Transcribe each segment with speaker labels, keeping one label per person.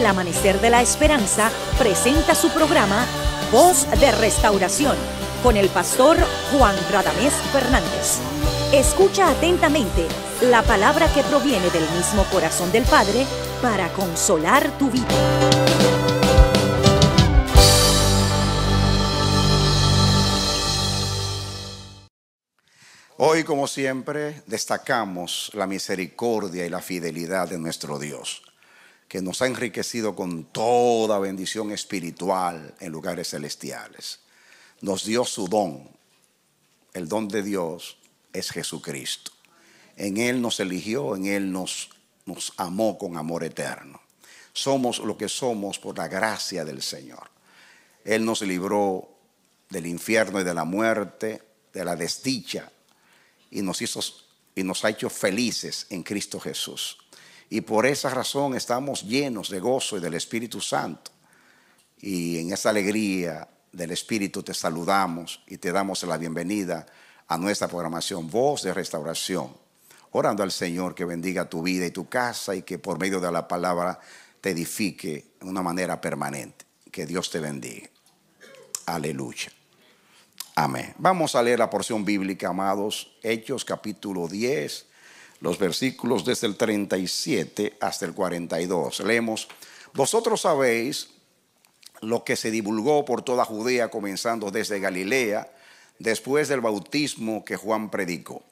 Speaker 1: El Amanecer de la Esperanza presenta su programa Voz de Restauración con el pastor Juan Radamés Fernández. Escucha atentamente la palabra que proviene del mismo corazón del Padre para consolar tu vida.
Speaker 2: Hoy, como siempre, destacamos la misericordia y la fidelidad de nuestro Dios que nos ha enriquecido con toda bendición espiritual en lugares celestiales. Nos dio su don. El don de Dios es Jesucristo. En Él nos eligió, en Él nos, amó con amor eterno. Somos lo que somos por la gracia del Señor. Él nos libró del infierno y de la muerte, de la desdicha, y nos hizo y nos ha hecho felices en Cristo Jesús. Y por esa razón estamos llenos de gozo y del Espíritu Santo. Y en esa alegría del Espíritu te saludamos y te damos la bienvenida a nuestra programación Voz de Restauración. Orando al Señor que bendiga tu vida y tu casa y que por medio de la palabra te edifique de una manera permanente. Que Dios te bendiga. Aleluya. Amén. Vamos a leer la porción bíblica, amados. Hechos capítulo 10, los versículos desde el 37 hasta el 42. Leemos, vosotros sabéis lo que se divulgó por toda Judea, comenzando desde Galilea, después del bautismo que Juan predicó.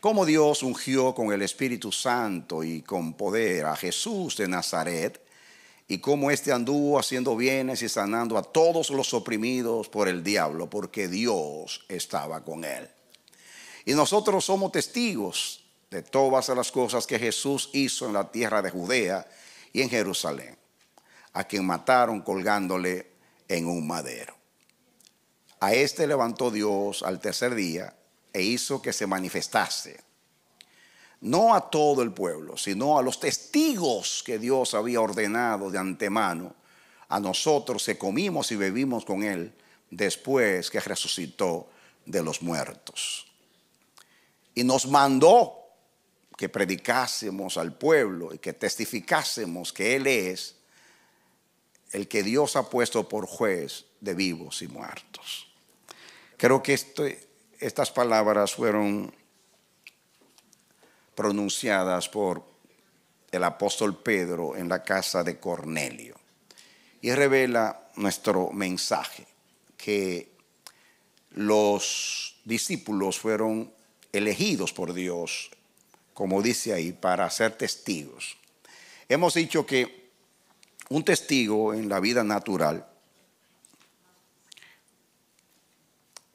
Speaker 2: Cómo Dios ungió con el Espíritu Santo y con poder a Jesús de Nazaret, y cómo éste anduvo haciendo bienes y sanando a todos los oprimidos por el diablo, porque Dios estaba con él. Y nosotros somos testigos de todas las cosas que Jesús hizo en la tierra de Judea y en Jerusalén, a quien mataron colgándole en un madero. A este levantó Dios al tercer día e hizo que se manifestase, no a todo el pueblo, sino a los testigos que Dios había ordenado de antemano, a nosotros se comimos y bebimos con él después que resucitó de los muertos y nos mandó que predicásemos al pueblo y que testificásemos que Él es el que Dios ha puesto por juez de vivos y muertos. Creo que este, estas palabras fueron pronunciadas por el apóstol Pedro en la casa de Cornelio y revela nuestro mensaje, que los discípulos fueron elegidos por Dios, como dice ahí, para ser testigos. Hemos dicho que un testigo en la vida natural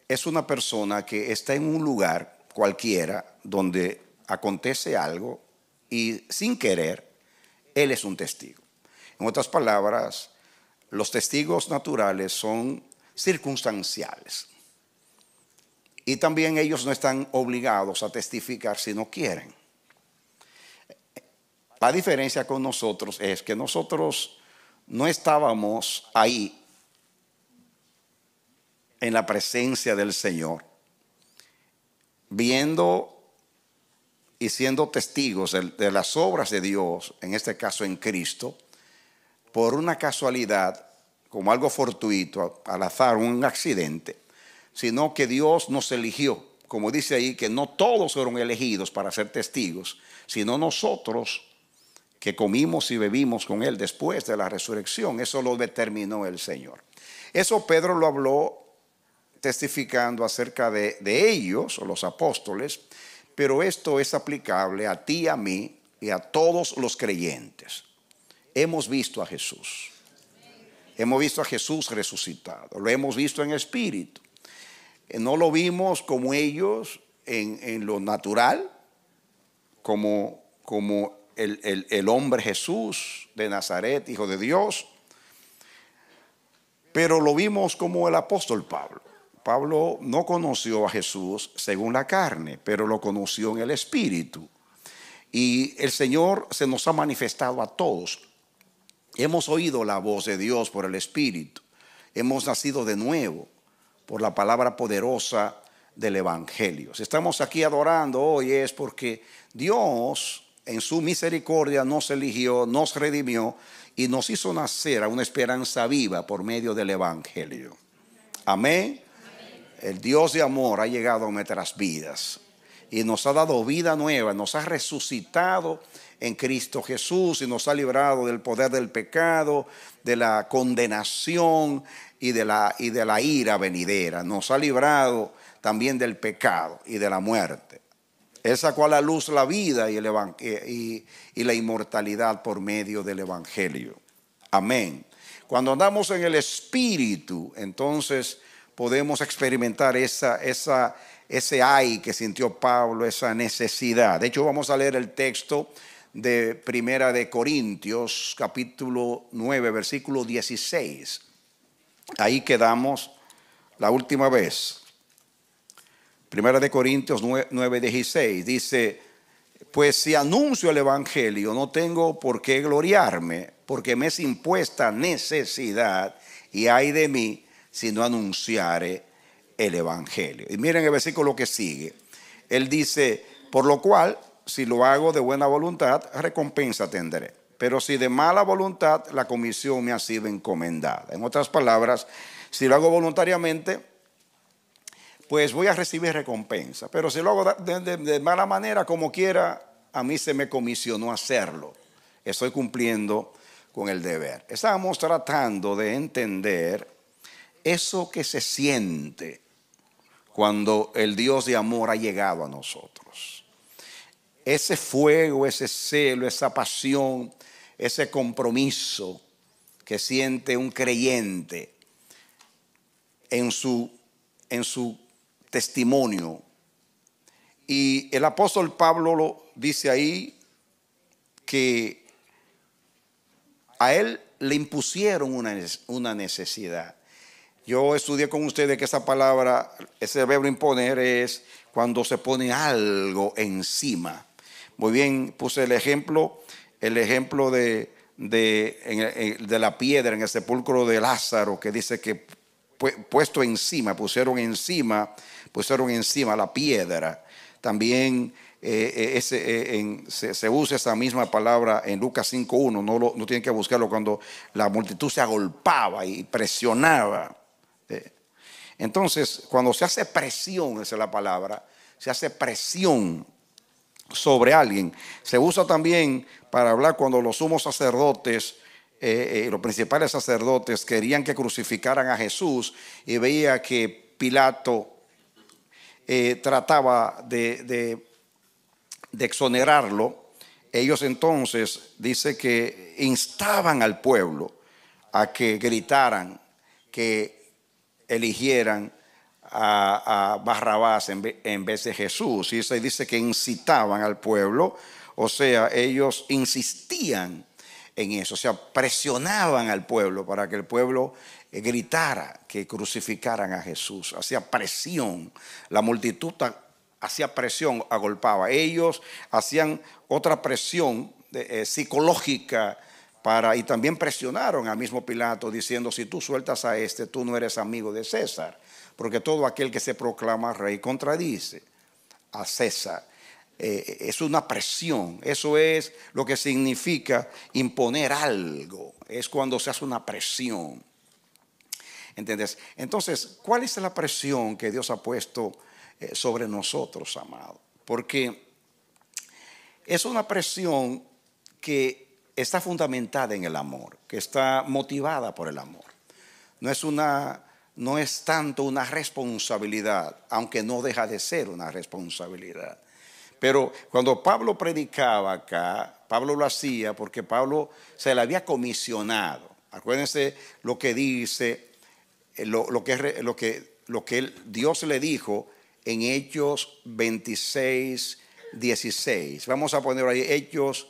Speaker 2: es una persona que está en un lugar cualquiera donde acontece algo y sin querer, él es un testigo. En otras palabras, los testigos naturales son circunstanciales. Y también ellos no están obligados a testificar si no quieren. La diferencia con nosotros es que nosotros no estábamos ahí en la presencia del Señor, viendo y siendo testigos de, las obras de Dios, en este caso en Cristo, por una casualidad, como algo fortuito, al azar, un accidente sino que Dios nos eligió. Como dice ahí, que no todos fueron elegidos para ser testigos, sino nosotros que comimos y bebimos con Él después de la resurrección. Eso lo determinó el Señor. Eso Pedro lo habló testificando acerca de, de ellos, o los apóstoles, pero esto es aplicable a ti, a mí y a todos los creyentes. Hemos visto a Jesús. Hemos visto a Jesús resucitado. Lo hemos visto en espíritu. Eh, no lo vimos como ellos en, lo natural, como, el hombre Jesús de Nazaret, hijo de Dios, pero lo vimos como el apóstol Pablo. Pablo no conoció a Jesús según la carne, pero lo conoció en el Espíritu. Y el Señor se nos ha manifestado a todos. Hemos oído la voz de Dios por el Espíritu. Hemos nacido de nuevo por la palabra poderosa del Evangelio. Si estamos aquí adorando hoy es porque Dios en su misericordia nos eligió, nos redimió y nos hizo nacer a una esperanza viva por medio del Evangelio. Amén. El Dios de amor ha llegado a nuestras vidas y nos ha dado vida nueva, nos ha resucitado en Cristo Jesús y nos ha librado del poder del pecado, de la condenación y de la, y de la ira venidera. Nos ha librado también del pecado y de la muerte. esa cual a la luz la vida y, el eh, y la inmortalidad por medio del Evangelio. Amén. Cuando andamos en el Espíritu, entonces podemos experimentar esa, esa, ese ay que sintió Pablo, esa necesidad. De hecho, vamos a leer el texto de Primera de Corintios, capítulo 9, versículo 16. Ahí quedamos la última vez. Primera de Corintios 9, 16 dice, pues si anuncio el Evangelio no tengo por qué gloriarme, porque me es impuesta necesidad y hay de mí si no anunciare el Evangelio. Y miren el versículo que sigue. Él dice, por lo cual si lo hago de buena voluntad, recompensa tendré. Pero si de mala voluntad, la comisión me ha sido encomendada. En otras palabras, si lo hago voluntariamente, pues voy a recibir recompensa. Pero si lo hago de, mala manera, como quiera, a mí se me comisionó hacerlo. Estoy cumpliendo con el deber. Estábamos tratando de entender eso que se siente cuando el Dios de amor ha llegado a nosotros ese fuego, ese celo, esa pasión, ese compromiso que siente un creyente en su, en su testimonio. Y el apóstol Pablo lo dice ahí que a él le impusieron una, una necesidad. Yo estudié con ustedes que esa palabra, ese verbo imponer es cuando se pone algo encima. Muy bien, puse el ejemplo, el ejemplo de, la piedra en el sepulcro de Lázaro, que dice que puesto encima, pusieron encima, pusieron encima la piedra. También eh, eh, eh, se, usa esa misma palabra en Lucas 5.1, no, no tienen que buscarlo cuando la multitud se agolpaba y presionaba. Entonces, cuando se hace presión, esa es la palabra, se hace presión sobre alguien. Se usa también para hablar cuando los sumos sacerdotes, eh, eh, los principales sacerdotes querían que crucificaran a Jesús y veía que Pilato eh, trataba de, de exonerarlo. Ellos entonces dice que instaban al pueblo a que gritaran, que eligieran a, Barrabás en vez, de Jesús. Y se dice que incitaban al pueblo, o sea, ellos insistían en eso, o sea, presionaban al pueblo para que el pueblo gritara que crucificaran a Jesús, hacía presión, la multitud hacía presión, agolpaba, ellos hacían otra presión eh, psicológica para, y también presionaron al mismo Pilato diciendo, si tú sueltas a este, tú no eres amigo de César porque todo aquel que se proclama rey contradice a César. Eh, eh, es una presión, eso es lo que significa imponer algo, es cuando se hace una presión. ¿Entendés? Entonces, ¿cuál es la presión que Dios ha puesto eh, sobre nosotros, amado? Porque es una presión que está fundamentada en el amor, que está motivada por el amor. No es una no es tanto una responsabilidad, aunque no deja de ser una responsabilidad. Pero cuando Pablo predicaba acá, Pablo lo hacía porque Pablo se le había comisionado. Acuérdense lo que dice, eh, lo, que, lo, que, lo que Dios le dijo en Hechos 26, 16. Vamos a poner ahí Hechos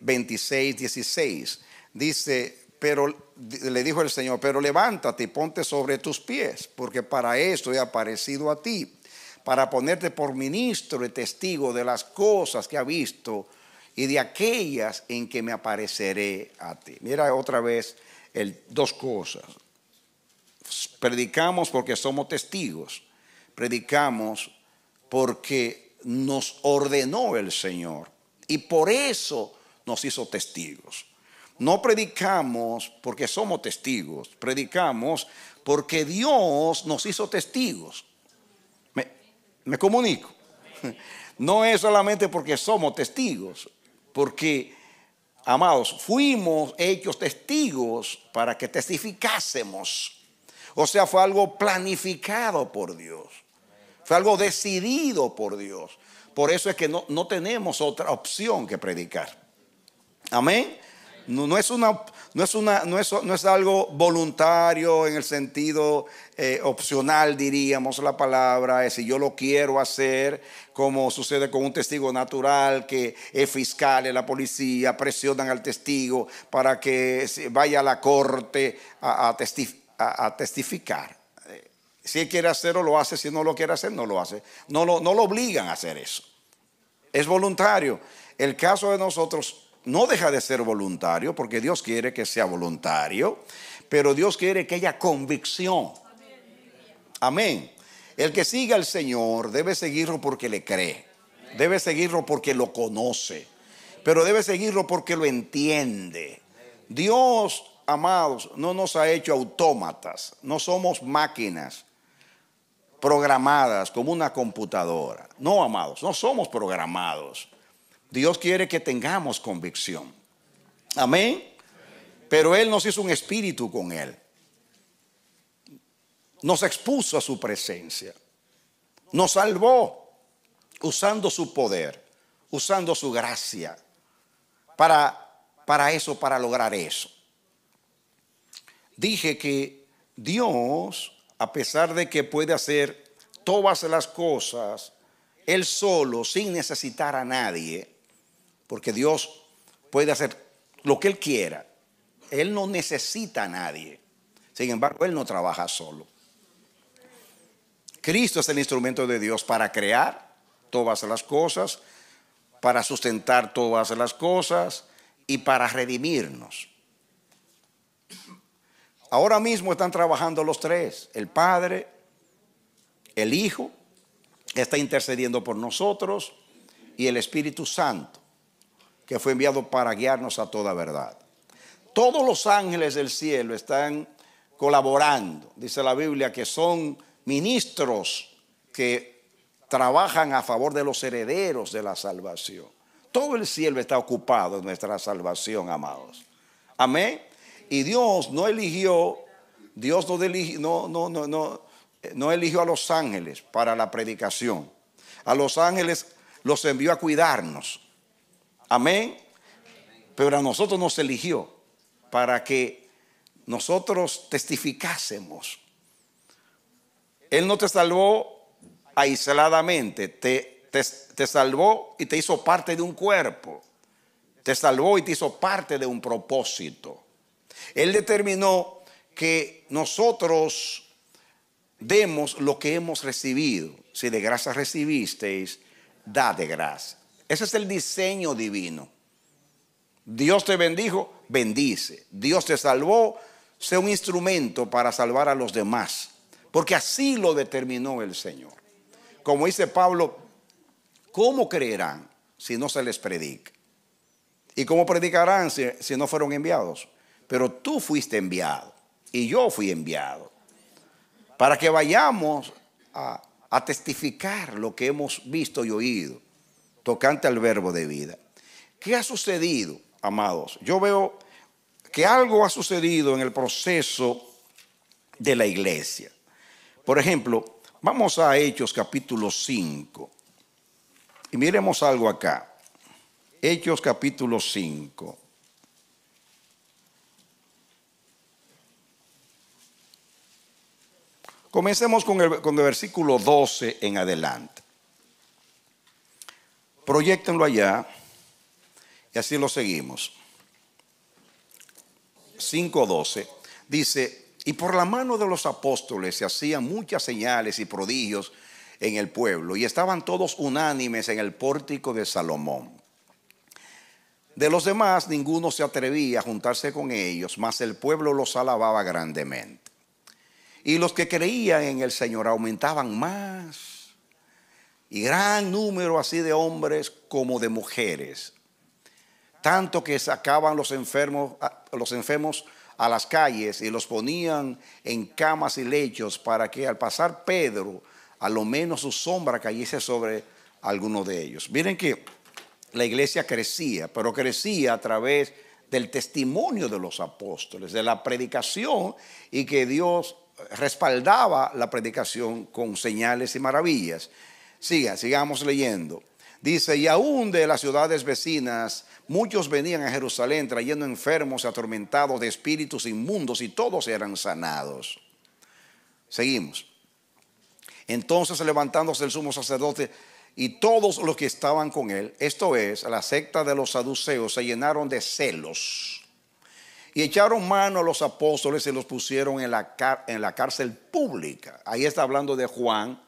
Speaker 2: 26, 16. Dice, pero le dijo el Señor, pero levántate y ponte sobre tus pies, porque para esto he aparecido a ti, para ponerte por ministro y testigo de las cosas que ha visto y de aquellas en que me apareceré a ti. Mira otra vez el, dos cosas. Predicamos porque somos testigos, predicamos porque nos ordenó el Señor y por eso nos hizo testigos. No predicamos porque somos testigos, predicamos porque Dios nos hizo testigos. Me, comunico. No es solamente porque somos testigos, porque, amados, fuimos hechos testigos para que testificásemos. O sea, fue algo planificado por Dios. Fue algo decidido por Dios. Por eso es que no tenemos otra opción que predicar. Amén. No, es, una, no, es, una, no, es, algo voluntario en el sentido eh, opcional, diríamos la palabra, es si yo lo quiero hacer, como sucede con un testigo natural, que es fiscal, la policía, presionan al testigo para que vaya a la corte a, testificar. Eh, si él quiere hacerlo, lo hace. Si no lo quiere hacer, no lo hace. No no lo obligan a hacer eso. Es voluntario. El caso de nosotros no deja de ser voluntario, porque Dios quiere que sea voluntario, pero Dios quiere que haya convicción. Amén. El que siga al Señor debe seguirlo porque le cree, debe seguirlo porque lo conoce, pero debe seguirlo porque lo entiende. Dios, amados, no nos ha hecho autómatas, no somos máquinas programadas como una computadora. No, amados, no somos programados. Dios quiere que tengamos convicción. Amén. Pero Él nos hizo un espíritu con Él. Nos expuso a su presencia. Nos salvó usando su poder, usando su gracia. Para, para eso, para lograr eso. Dije que Dios, a pesar de que puede hacer todas las cosas, Él solo, sin necesitar a nadie, porque Dios puede hacer lo que Él quiera. Él no necesita a nadie. Sin embargo, Él no trabaja solo. Cristo es el instrumento de Dios para crear todas las cosas, para sustentar todas las cosas y para redimirnos. Ahora mismo están trabajando los tres, el Padre, el Hijo, está intercediendo por nosotros y el Espíritu Santo que fue enviado para guiarnos a toda verdad. Todos los ángeles del cielo están colaborando. Dice la Biblia que son ministros que trabajan a favor de los herederos de la salvación. Todo el cielo está ocupado en nuestra salvación, amados. Amén. Y Dios no eligió, Dios no, no, no, no, no, no eligió a los ángeles para la predicación. A los ángeles los envió a cuidarnos, Amén. Pero a nosotros nos eligió para que nosotros testificásemos. Él no te salvó aisladamente, te, te, salvó y te hizo parte de un cuerpo. Te salvó y te hizo parte de un propósito. Él determinó que nosotros demos lo que hemos recibido. Si de gracia recibisteis, da de gracia. Ese es el diseño divino. Dios te bendijo, bendice. Dios te salvó, sea un instrumento para salvar a los demás. Porque así lo determinó el Señor. Como dice Pablo, ¿cómo creerán si no se les predica? ¿Y cómo predicarán si, no fueron enviados? Pero tú fuiste enviado y yo fui enviado. Para que vayamos a testificar lo que hemos visto y oído tocante al verbo de vida. ¿Qué ha sucedido, amados? Yo veo que algo ha sucedido en el proceso de la iglesia. Por ejemplo, vamos a Hechos capítulo 5. Y miremos algo acá. Hechos capítulo 5. Comencemos con el, con el versículo 12 en adelante. Proyectenlo allá y así lo seguimos. 5.12 dice, y por la mano de los apóstoles se hacían muchas señales y prodigios en el pueblo y estaban todos unánimes en el pórtico de Salomón. De los demás ninguno se atrevía a juntarse con ellos, mas el pueblo los alababa grandemente. Y los que creían en el Señor aumentaban más y gran número así de hombres como de mujeres, tanto que sacaban los enfermos, los enfermos a las calles y los ponían en camas y lechos para que al pasar Pedro, a lo menos su sombra cayese sobre alguno de ellos. Miren que la iglesia crecía, pero crecía a través del testimonio de los apóstoles, de la predicación y que Dios respaldaba la predicación con señales y maravillas. Siga, sigamos leyendo. Dice, y aún de las ciudades vecinas, muchos venían a Jerusalén trayendo enfermos, atormentados de espíritus inmundos, y todos eran sanados. Seguimos. Entonces levantándose el sumo sacerdote y todos los que estaban con él, esto es, la secta de los saduceos, se llenaron de celos. Y echaron mano a los apóstoles y los pusieron en la, en la cárcel pública. Ahí está hablando de Juan,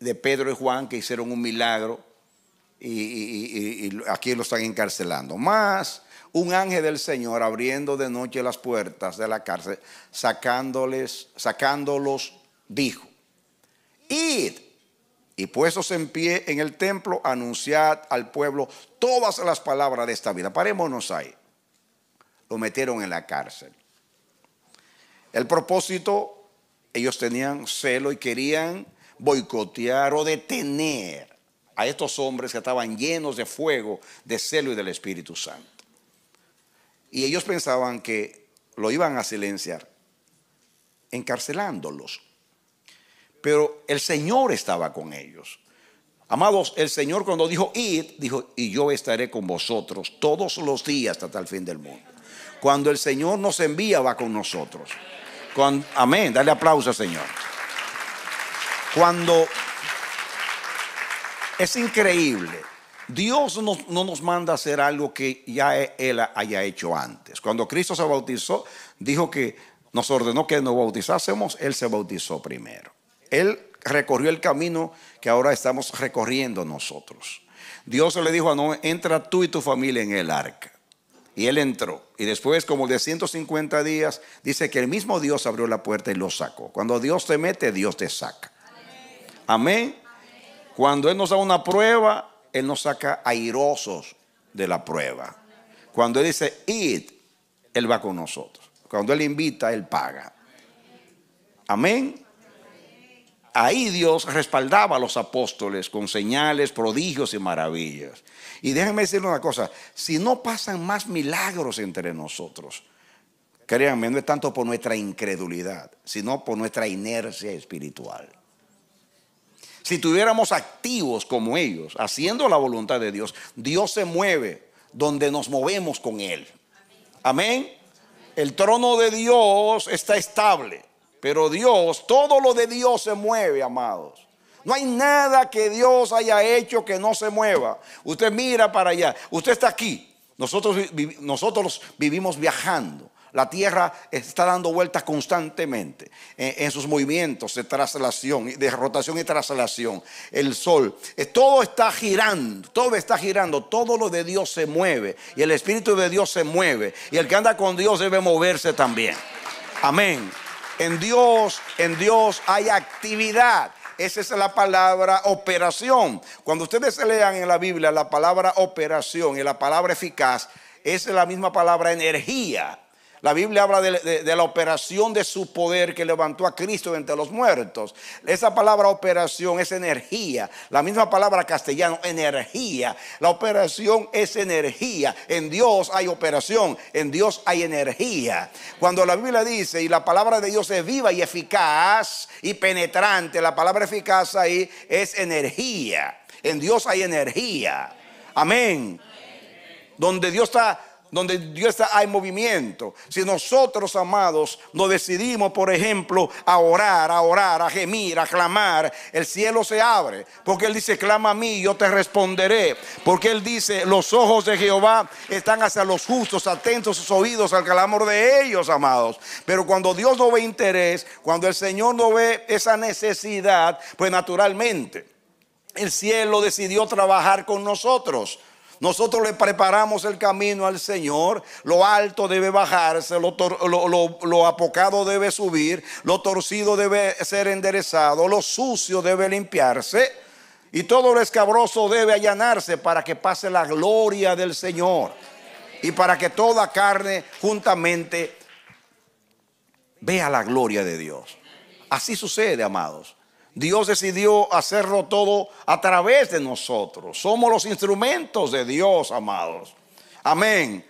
Speaker 2: de Pedro y Juan que hicieron un milagro y, aquí lo están encarcelando. Más un ángel del Señor abriendo de noche las puertas de la cárcel, sacándoles, sacándolos, dijo, id y puestos en pie en el templo, anunciad al pueblo todas las palabras de esta vida. Parémonos ahí. Lo metieron en la cárcel. El propósito, ellos tenían celo y querían boicotear o detener a estos hombres que estaban llenos de fuego, de celo y del Espíritu Santo. Y ellos pensaban que lo iban a silenciar, encarcelándolos. Pero el Señor estaba con ellos. Amados, el Señor cuando dijo id, dijo, y yo estaré con vosotros todos los días hasta el fin del mundo. Cuando el Señor nos envía, va con nosotros. amén, dale aplauso al Señor. Cuando es increíble, Dios no, nos manda a hacer algo que ya e, Él haya hecho antes. Cuando Cristo se bautizó, dijo que nos ordenó que nos bautizásemos, Él se bautizó primero. Él recorrió el camino que ahora estamos recorriendo nosotros. Dios le dijo a Noé, entra tú y tu familia en el arca. Y él entró. Y después, como de 150 días, dice que el mismo Dios abrió la puerta y lo sacó. Cuando Dios te mete, Dios te saca. Amén. Cuando Él nos da una prueba, Él nos saca airosos de la prueba. Cuando Él dice, id, Él va con nosotros. Cuando Él invita, Él paga. Amén. Ahí Dios respaldaba a los apóstoles con señales, prodigios y maravillas. Y déjenme decirle una cosa, si no pasan más milagros entre nosotros, créanme, no es tanto por nuestra incredulidad, sino por nuestra inercia espiritual. Si tuviéramos activos como ellos, haciendo la voluntad de Dios, Dios se mueve donde nos movemos con Él. Amén. El trono de Dios está estable, pero Dios, todo lo de Dios se mueve, amados. No hay nada que Dios haya hecho que no se mueva. Usted mira para allá, usted está aquí. Nosotros, nosotros vivimos viajando. La Tierra está dando vueltas constantemente eh, en, sus movimientos de traslación, de rotación y traslación. El Sol, eh, todo está girando, todo está girando, todo lo de Dios se mueve y el Espíritu de Dios se mueve y el que anda con Dios debe moverse también. Amén. En Dios, en Dios hay actividad. Esa es la palabra operación. Cuando ustedes lean en la Biblia la palabra operación y la palabra eficaz, es la misma palabra energía la Biblia habla de, la operación de su poder que levantó a Cristo entre los muertos. Esa palabra operación es energía. La misma palabra castellano, energía. La operación es energía. En Dios hay operación, en Dios hay energía. Cuando la Biblia dice, y la palabra de Dios es viva y eficaz y penetrante, la palabra eficaz ahí es energía. En Dios hay energía. Amén. Donde Dios está donde Dios está, hay movimiento. Si nosotros, amados, nos decidimos, por ejemplo, a orar, a orar, a gemir, a clamar, el cielo se abre. Porque Él dice, clama a mí, yo te responderé. Porque Él dice, los ojos de Jehová están hacia los justos, atentos sus oídos al clamor de ellos, amados. Pero cuando Dios no ve interés, cuando el Señor no ve esa necesidad, pues naturalmente el cielo decidió trabajar con nosotros nosotros le preparamos el camino al Señor, lo alto debe bajarse, lo, apocado debe subir, lo torcido debe ser enderezado, lo sucio debe limpiarse y todo lo escabroso debe allanarse para que pase la gloria del Señor y para que toda carne juntamente vea la gloria de Dios. Así sucede, amados. Dios decidió hacerlo todo a través de nosotros. Somos los instrumentos de Dios, amados. Amén.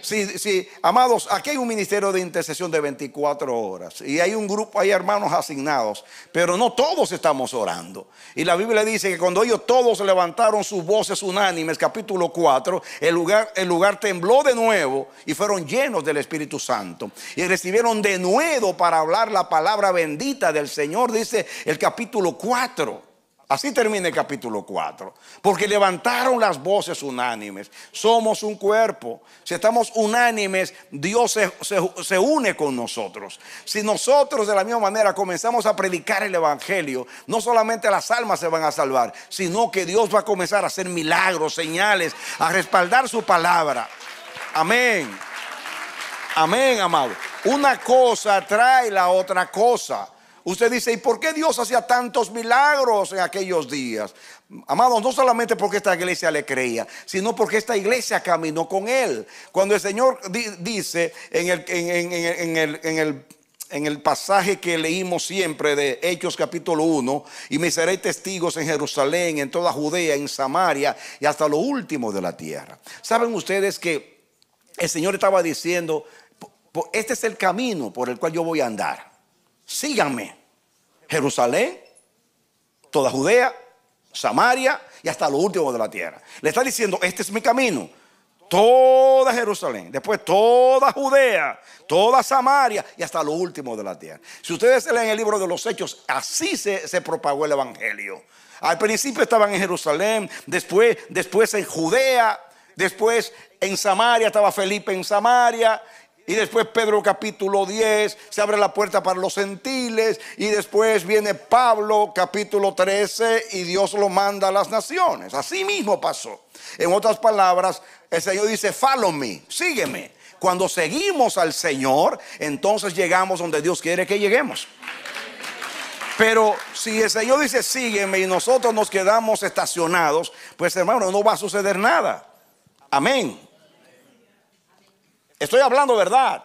Speaker 2: Sí, sí, amados, aquí hay un ministerio de intercesión de 24 horas y hay un grupo, hay hermanos asignados, pero no todos estamos orando. Y la Biblia dice que cuando ellos todos levantaron sus voces unánimes, capítulo 4, el lugar, el lugar tembló de nuevo y fueron llenos del Espíritu Santo y recibieron de nuevo para hablar la palabra bendita del Señor, dice el capítulo 4. Así termina el capítulo 4. Porque levantaron las voces unánimes. Somos un cuerpo. Si estamos unánimes, Dios se, une con nosotros. Si nosotros de la misma manera comenzamos a predicar el Evangelio, no solamente las almas se van a salvar, sino que Dios va a comenzar a hacer milagros, señales, a respaldar su palabra. Amén. Amén, amado. Una cosa trae la otra cosa. Usted dice, ¿y por qué Dios hacía tantos milagros en aquellos días? Amados, no solamente porque esta iglesia le creía, sino porque esta iglesia caminó con él. Cuando el Señor dice en el, el, en el, pasaje que leímos siempre de Hechos capítulo 1, y me seré testigos en Jerusalén, en toda Judea, en Samaria y hasta lo último de la tierra. ¿Saben ustedes que el Señor estaba diciendo, este es el camino por el cual yo voy a andar? síganme. Jerusalén, toda Judea, Samaria y hasta lo último de la tierra. Le está diciendo, este es mi camino. Toda Jerusalén, después toda Judea, toda Samaria y hasta lo último de la tierra. Si ustedes leen el libro de los Hechos, así se, propagó el Evangelio. Al principio estaban en Jerusalén, después, después en Judea, después en Samaria, estaba Felipe en Samaria, y después Pedro capítulo 10, se abre la puerta para los gentiles, y después viene Pablo capítulo 13, y Dios lo manda a las naciones. Así mismo pasó. En otras palabras, el Señor dice, follow me, sígueme. Cuando seguimos al Señor, entonces llegamos donde Dios quiere que lleguemos. Pero si el Señor dice, sígueme y nosotros nos quedamos estacionados, pues hermano, no va a suceder nada. Amén. Estoy hablando verdad.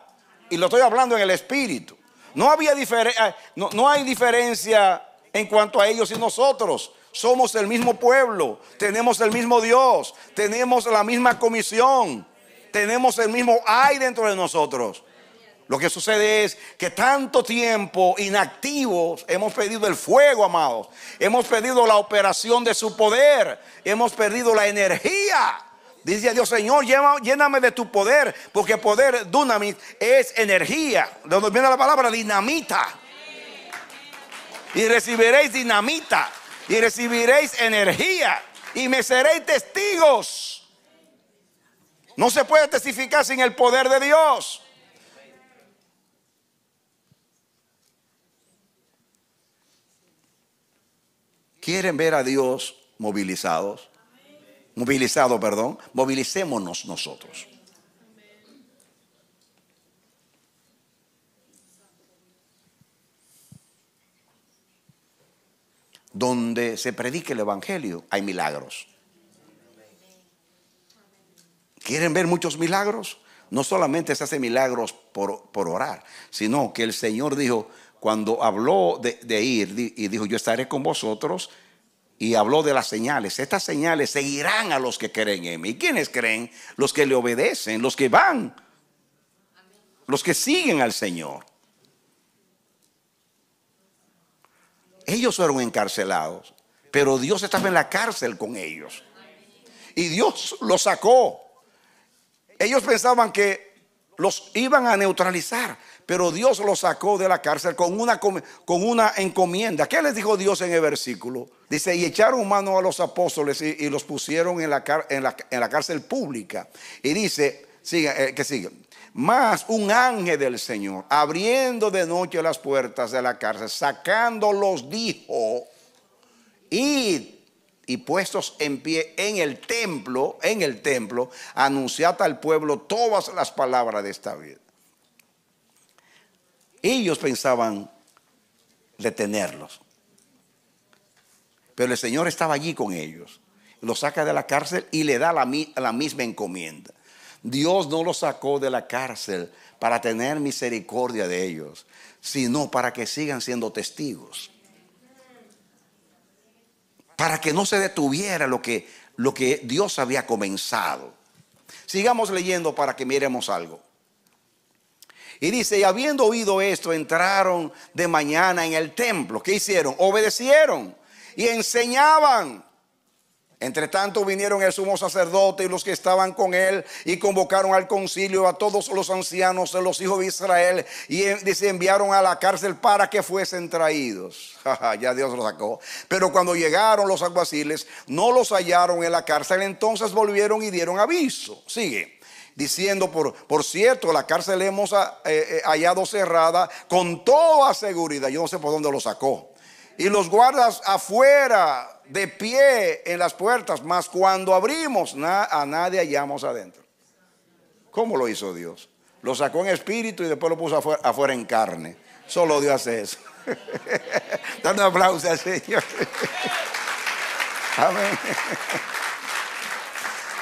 Speaker 2: Y lo estoy hablando en el espíritu. No, había diferencia, eh, no, hay diferencia en cuanto a ellos y nosotros. Somos el mismo pueblo, tenemos el mismo Dios, tenemos la misma comisión, tenemos el mismo hay dentro de nosotros. Lo que sucede es que tanto tiempo inactivos hemos perdido el fuego, amados. Hemos perdido la operación de su poder. Hemos perdido la energía. Dice a Dios, Señor, lléname de tu poder, porque poder, dunamis, es energía. De donde viene la palabra dinamita. Y recibiréis dinamita. Y recibiréis energía. Y me seréis testigos. No se puede testificar sin el poder de Dios. ¿Quieren ver a Dios movilizados? movilizado, perdón, movilicémonos nosotros. Donde se predique el Evangelio hay milagros. ¿Quieren ver muchos milagros? No solamente se hace milagros por, orar, sino que el Señor dijo, cuando habló de, de ir y dijo, yo estaré con vosotros, y habló de las señales. Estas señales seguirán a los que creen en mí. ¿Y quiénes creen? Los que le obedecen, los que van, los que siguen al Señor. Ellos fueron encarcelados, pero Dios estaba en la cárcel con ellos. Y Dios los sacó. Ellos pensaban que los iban a neutralizar, pero Dios los sacó de la cárcel con una, con una encomienda. ¿Qué les dijo Dios en el versículo? Dice, y echaron mano a los apóstoles y, los pusieron en la, cárcel pública. Y dice, sigue, eh, que sigue. Más un ángel del Señor, abriendo de noche las puertas de la cárcel, sacándolos, dijo, id y puestos en pie en el templo, en el templo, anunciad al pueblo todas las palabras de esta vida. Ellos pensaban detenerlos. Pero el Señor estaba allí con ellos. Los saca de la cárcel y le da la, misma encomienda. Dios no los sacó de la cárcel para tener misericordia de ellos, sino para que sigan siendo testigos. Para que no se detuviera lo que Dios había comenzado. Sigamos leyendo para que miremos algo. Y dice, y habiendo oído esto, entraron de mañana en el templo. ¿Qué hicieron? Obedecieron y enseñaban. Entre tanto vinieron el sumo sacerdote y los que estaban con él y convocaron al concilio a todos los ancianos de los hijos de Israel y se enviaron a la cárcel para que fuesen traídos. ya Dios los sacó. Pero cuando llegaron los alguaciles no los hallaron en la cárcel, entonces volvieron y dieron aviso. Sigue diciendo, por, por cierto, la cárcel hemos ah, eh, eh, hallado cerrada con toda seguridad. Yo no sé por dónde lo sacó. Y los guardas afuera, de pie en las puertas, mas cuando abrimos, a nadie hallamos adentro. ¿Cómo lo hizo Dios? Lo sacó en espíritu y después lo puso afuera, en carne. Solo Dios hace eso. Dando aplausos al Señor. Amén.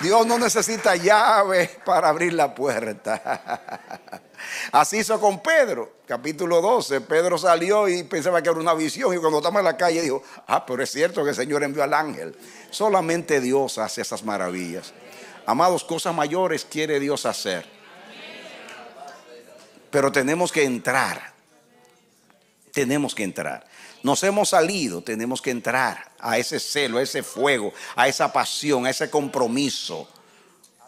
Speaker 2: Dios no necesita llave para abrir la puerta. Así hizo con Pedro, capítulo 12. Pedro salió y pensaba que era una visión y cuando estaba en la calle dijo, ah, pero es cierto que el Señor envió al ángel. Solamente Dios hace esas maravillas. Amados, cosas mayores quiere Dios hacer. Pero tenemos que entrar. Tenemos que entrar nos hemos salido, tenemos que entrar a ese celo, a ese fuego, a esa pasión, a ese compromiso,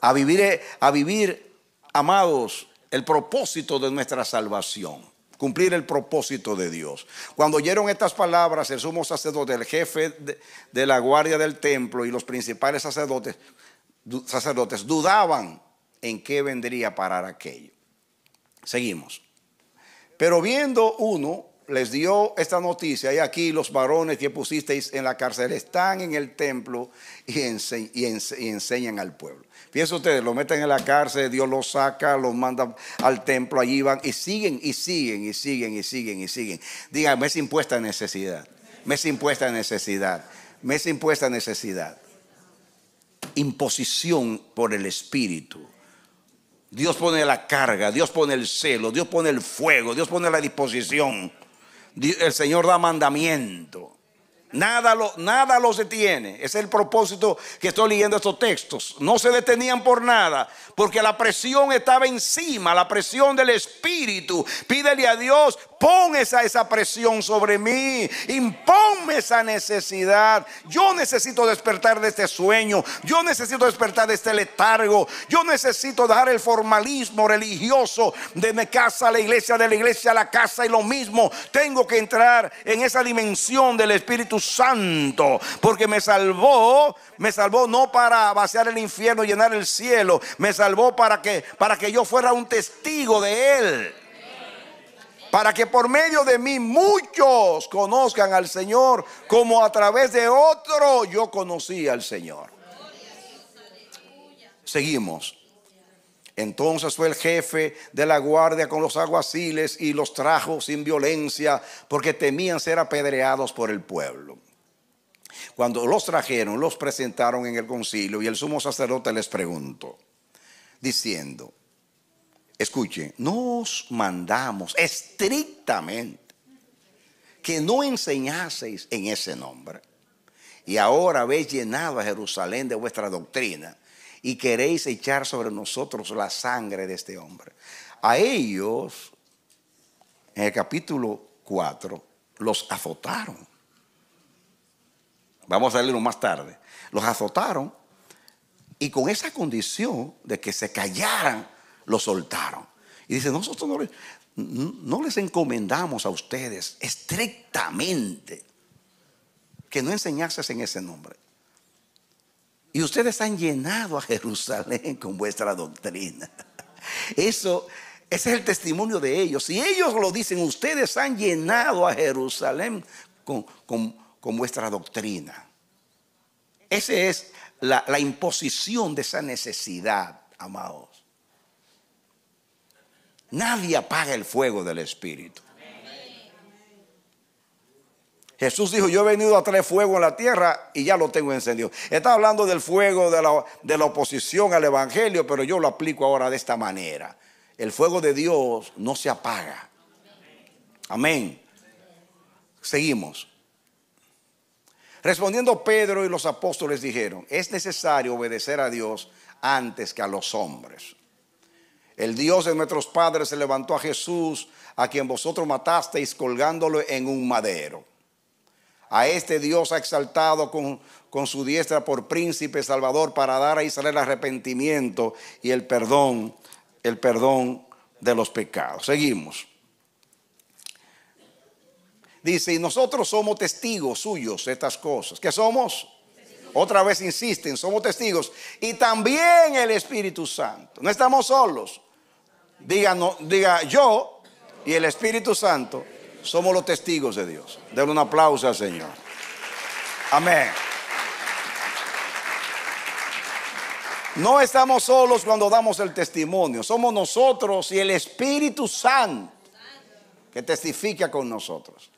Speaker 2: a vivir, eh, a vivir, amados, el propósito de nuestra salvación, cumplir el propósito de Dios. Cuando oyeron estas palabras, el sumo sacerdote, el jefe de, la guardia del templo y los principales sacerdotes dudaban en qué vendría a parar aquello. Seguimos. Pero viendo uno les dio esta noticia, y aquí los varones que pusisteis en la cárcel están en el templo y, enseñan al pueblo. piensen ustedes, lo meten en la cárcel, Dios los saca, los manda al templo, allí van y siguen y siguen y siguen y siguen y siguen. Digan, me es impuesta necesidad, me es impuesta necesidad, me es impuesta necesidad. Imposición por el Espíritu. Dios pone la carga, Dios pone el celo, Dios pone el fuego, Dios pone la disposición el Señor da mandamiento. Nada, lo, nada los detiene. Es el propósito que estoy leyendo estos textos. No se detenían por nada, porque la presión estaba encima, la presión del Espíritu. Pídele a Dios, pon esa, presión sobre mí, imponme esa necesidad. Yo necesito despertar de este sueño, yo necesito despertar de este letargo, yo necesito dejar el formalismo religioso de mi casa a la iglesia, de la iglesia a la casa y lo mismo. Tengo que entrar en esa dimensión del Espíritu Santo, porque me salvó, me salvó no para vaciar el infierno, llenar el cielo, me salvó para que, para que yo fuera un testigo de Él. Para que por medio de mí muchos conozcan al Señor, como a través de otro yo conocí al Señor. Seguimos. Entonces fue el jefe de la guardia con los aguaciles y los trajo sin violencia porque temían ser apedreados por el pueblo. Cuando los trajeron, los presentaron en el concilio y el sumo sacerdote les preguntó, diciendo, escuchen, nos mandamos estrictamente que no enseñaseis en ese nombre. Y ahora habéis llenado a Jerusalén de vuestra doctrina y queréis echar sobre nosotros la sangre de este hombre. A ellos, en el capítulo 4, los azotaron. Vamos a leerlo más tarde. Los azotaron y con esa condición de que se callaran, los soltaron. Y dice, nosotros no les, no les encomendamos a ustedes estrictamente que no enseñases en ese nombre. Y ustedes han llenado a Jerusalén con vuestra doctrina. Eso, ese es el testimonio de ellos. Si ellos lo dicen, ustedes han llenado a Jerusalén con, vuestra doctrina. Esa es la, la imposición de esa necesidad, amados. Nadie apaga el fuego del Espíritu. Jesús dijo, yo he venido a traer fuego en la tierra y ya lo tengo encendido. Está hablando del fuego de la, de la oposición al Evangelio, pero yo lo aplico ahora de esta manera. El fuego de Dios no se apaga. Amén. Seguimos. Respondiendo Pedro y los apóstoles dijeron, es necesario obedecer a Dios antes que a los hombres. El Dios de nuestros padres se levantó a Jesús, a quien vosotros matasteis colgándolo en un madero. A este Dios ha exaltado con, su diestra por príncipe salvador para dar a Israel arrepentimiento y el perdón, el perdón de los pecados. Seguimos. Dice, y nosotros somos testigos suyos de estas cosas. ¿Qué somos? Otra vez insisten, somos testigos. Y también el Espíritu Santo. No estamos solos. Diga, diga yo y el Espíritu Santo somos los testigos de Dios. Denle un aplauso al Señor. Amén. No estamos solos cuando damos el testimonio. Somos nosotros y el Espíritu Santo que testifica con nosotros.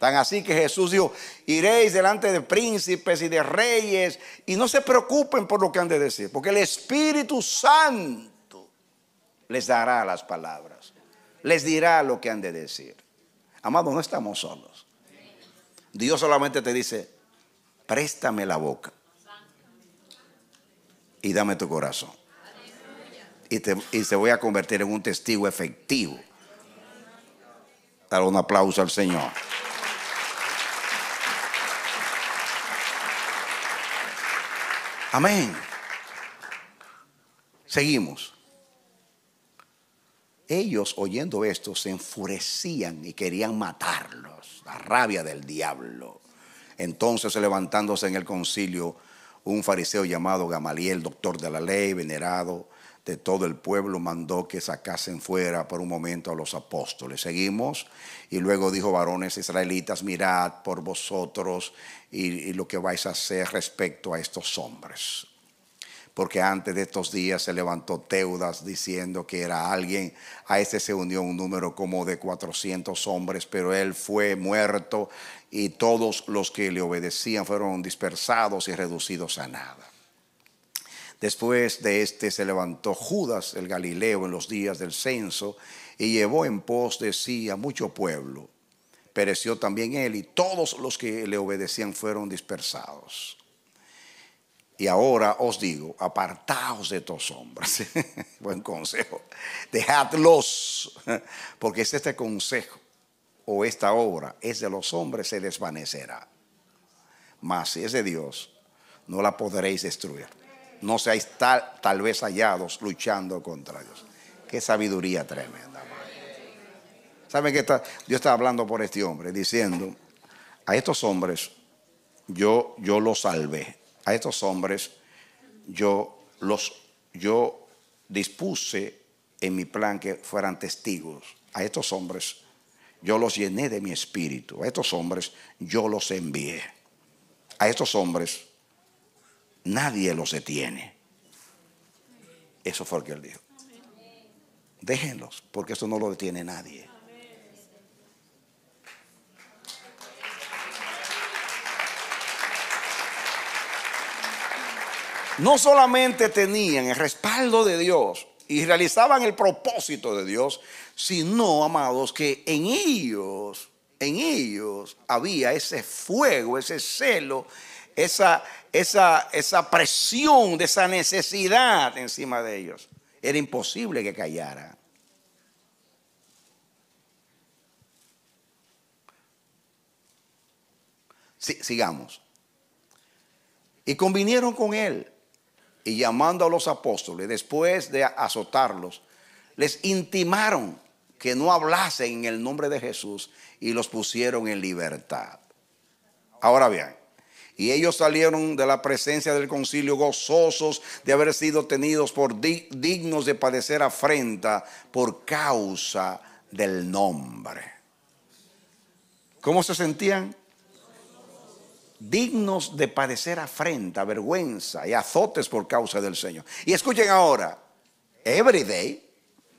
Speaker 2: Tan así que Jesús dijo, iréis delante de príncipes y de reyes y no se preocupen por lo que han de decir, porque el Espíritu Santo les dará las palabras, les dirá lo que han de decir. Amado, no estamos solos. Dios solamente te dice, préstame la boca y dame tu corazón. Y te, voy a convertir en un testigo efectivo. Dar un aplauso al Señor. Amén. Seguimos. Ellos, oyendo esto, se enfurecían y querían matarlos, la rabia del diablo. Entonces, levantándose en el concilio, un fariseo llamado Gamaliel, doctor de la ley, venerado de todo el pueblo, mandó que sacasen fuera por un momento a los apóstoles. Seguimos y luego dijo, varones israelitas, mirad por vosotros y, lo que vais a hacer respecto a estos hombres porque antes de estos días se levantó Teudas diciendo que era alguien. A este se unió un número como de 400 hombres, pero él fue muerto y todos los que le obedecían fueron dispersados y reducidos a nada. Después de este se levantó Judas el Galileo en los días del censo y llevó en pos de sí a mucho pueblo. Pereció también él y todos los que le obedecían fueron dispersados. Y ahora os digo, apartaos de estos hombres. Buen consejo. Dejadlos, porque es este consejo o esta obra es de los hombres, se desvanecerá. Mas si es de Dios, no la podréis destruir. No seáis tal, vez hallados luchando contra Dios. Qué sabiduría tremenda. ¿Saben que está? Dios está hablando por este hombre, diciendo, a estos hombres yo, yo los salvé a estos hombres yo los yo dispuse en mi plan que fueran testigos. A estos hombres yo los llené de mi espíritu. A estos hombres yo los envié. A estos hombres nadie los detiene. Eso fue lo que él dijo. Déjenlos, porque esto no lo detiene nadie. no solamente tenían el respaldo de Dios y realizaban el propósito de Dios, sino, amados, que en ellos, en ellos había ese fuego, ese celo, esa, esa, esa presión de esa necesidad encima de ellos. Era imposible que callara. sigamos. Y convinieron con él y llamando a los apóstoles, después de azotarlos, les intimaron que no hablasen en el nombre de Jesús y los pusieron en libertad. Ahora bien, y ellos salieron de la presencia del concilio gozosos de haber sido tenidos por dignos de padecer afrenta por causa del nombre. ¿Cómo se sentían? dignos de padecer afrenta, vergüenza y azotes por causa del Señor. Y escuchen ahora, every day,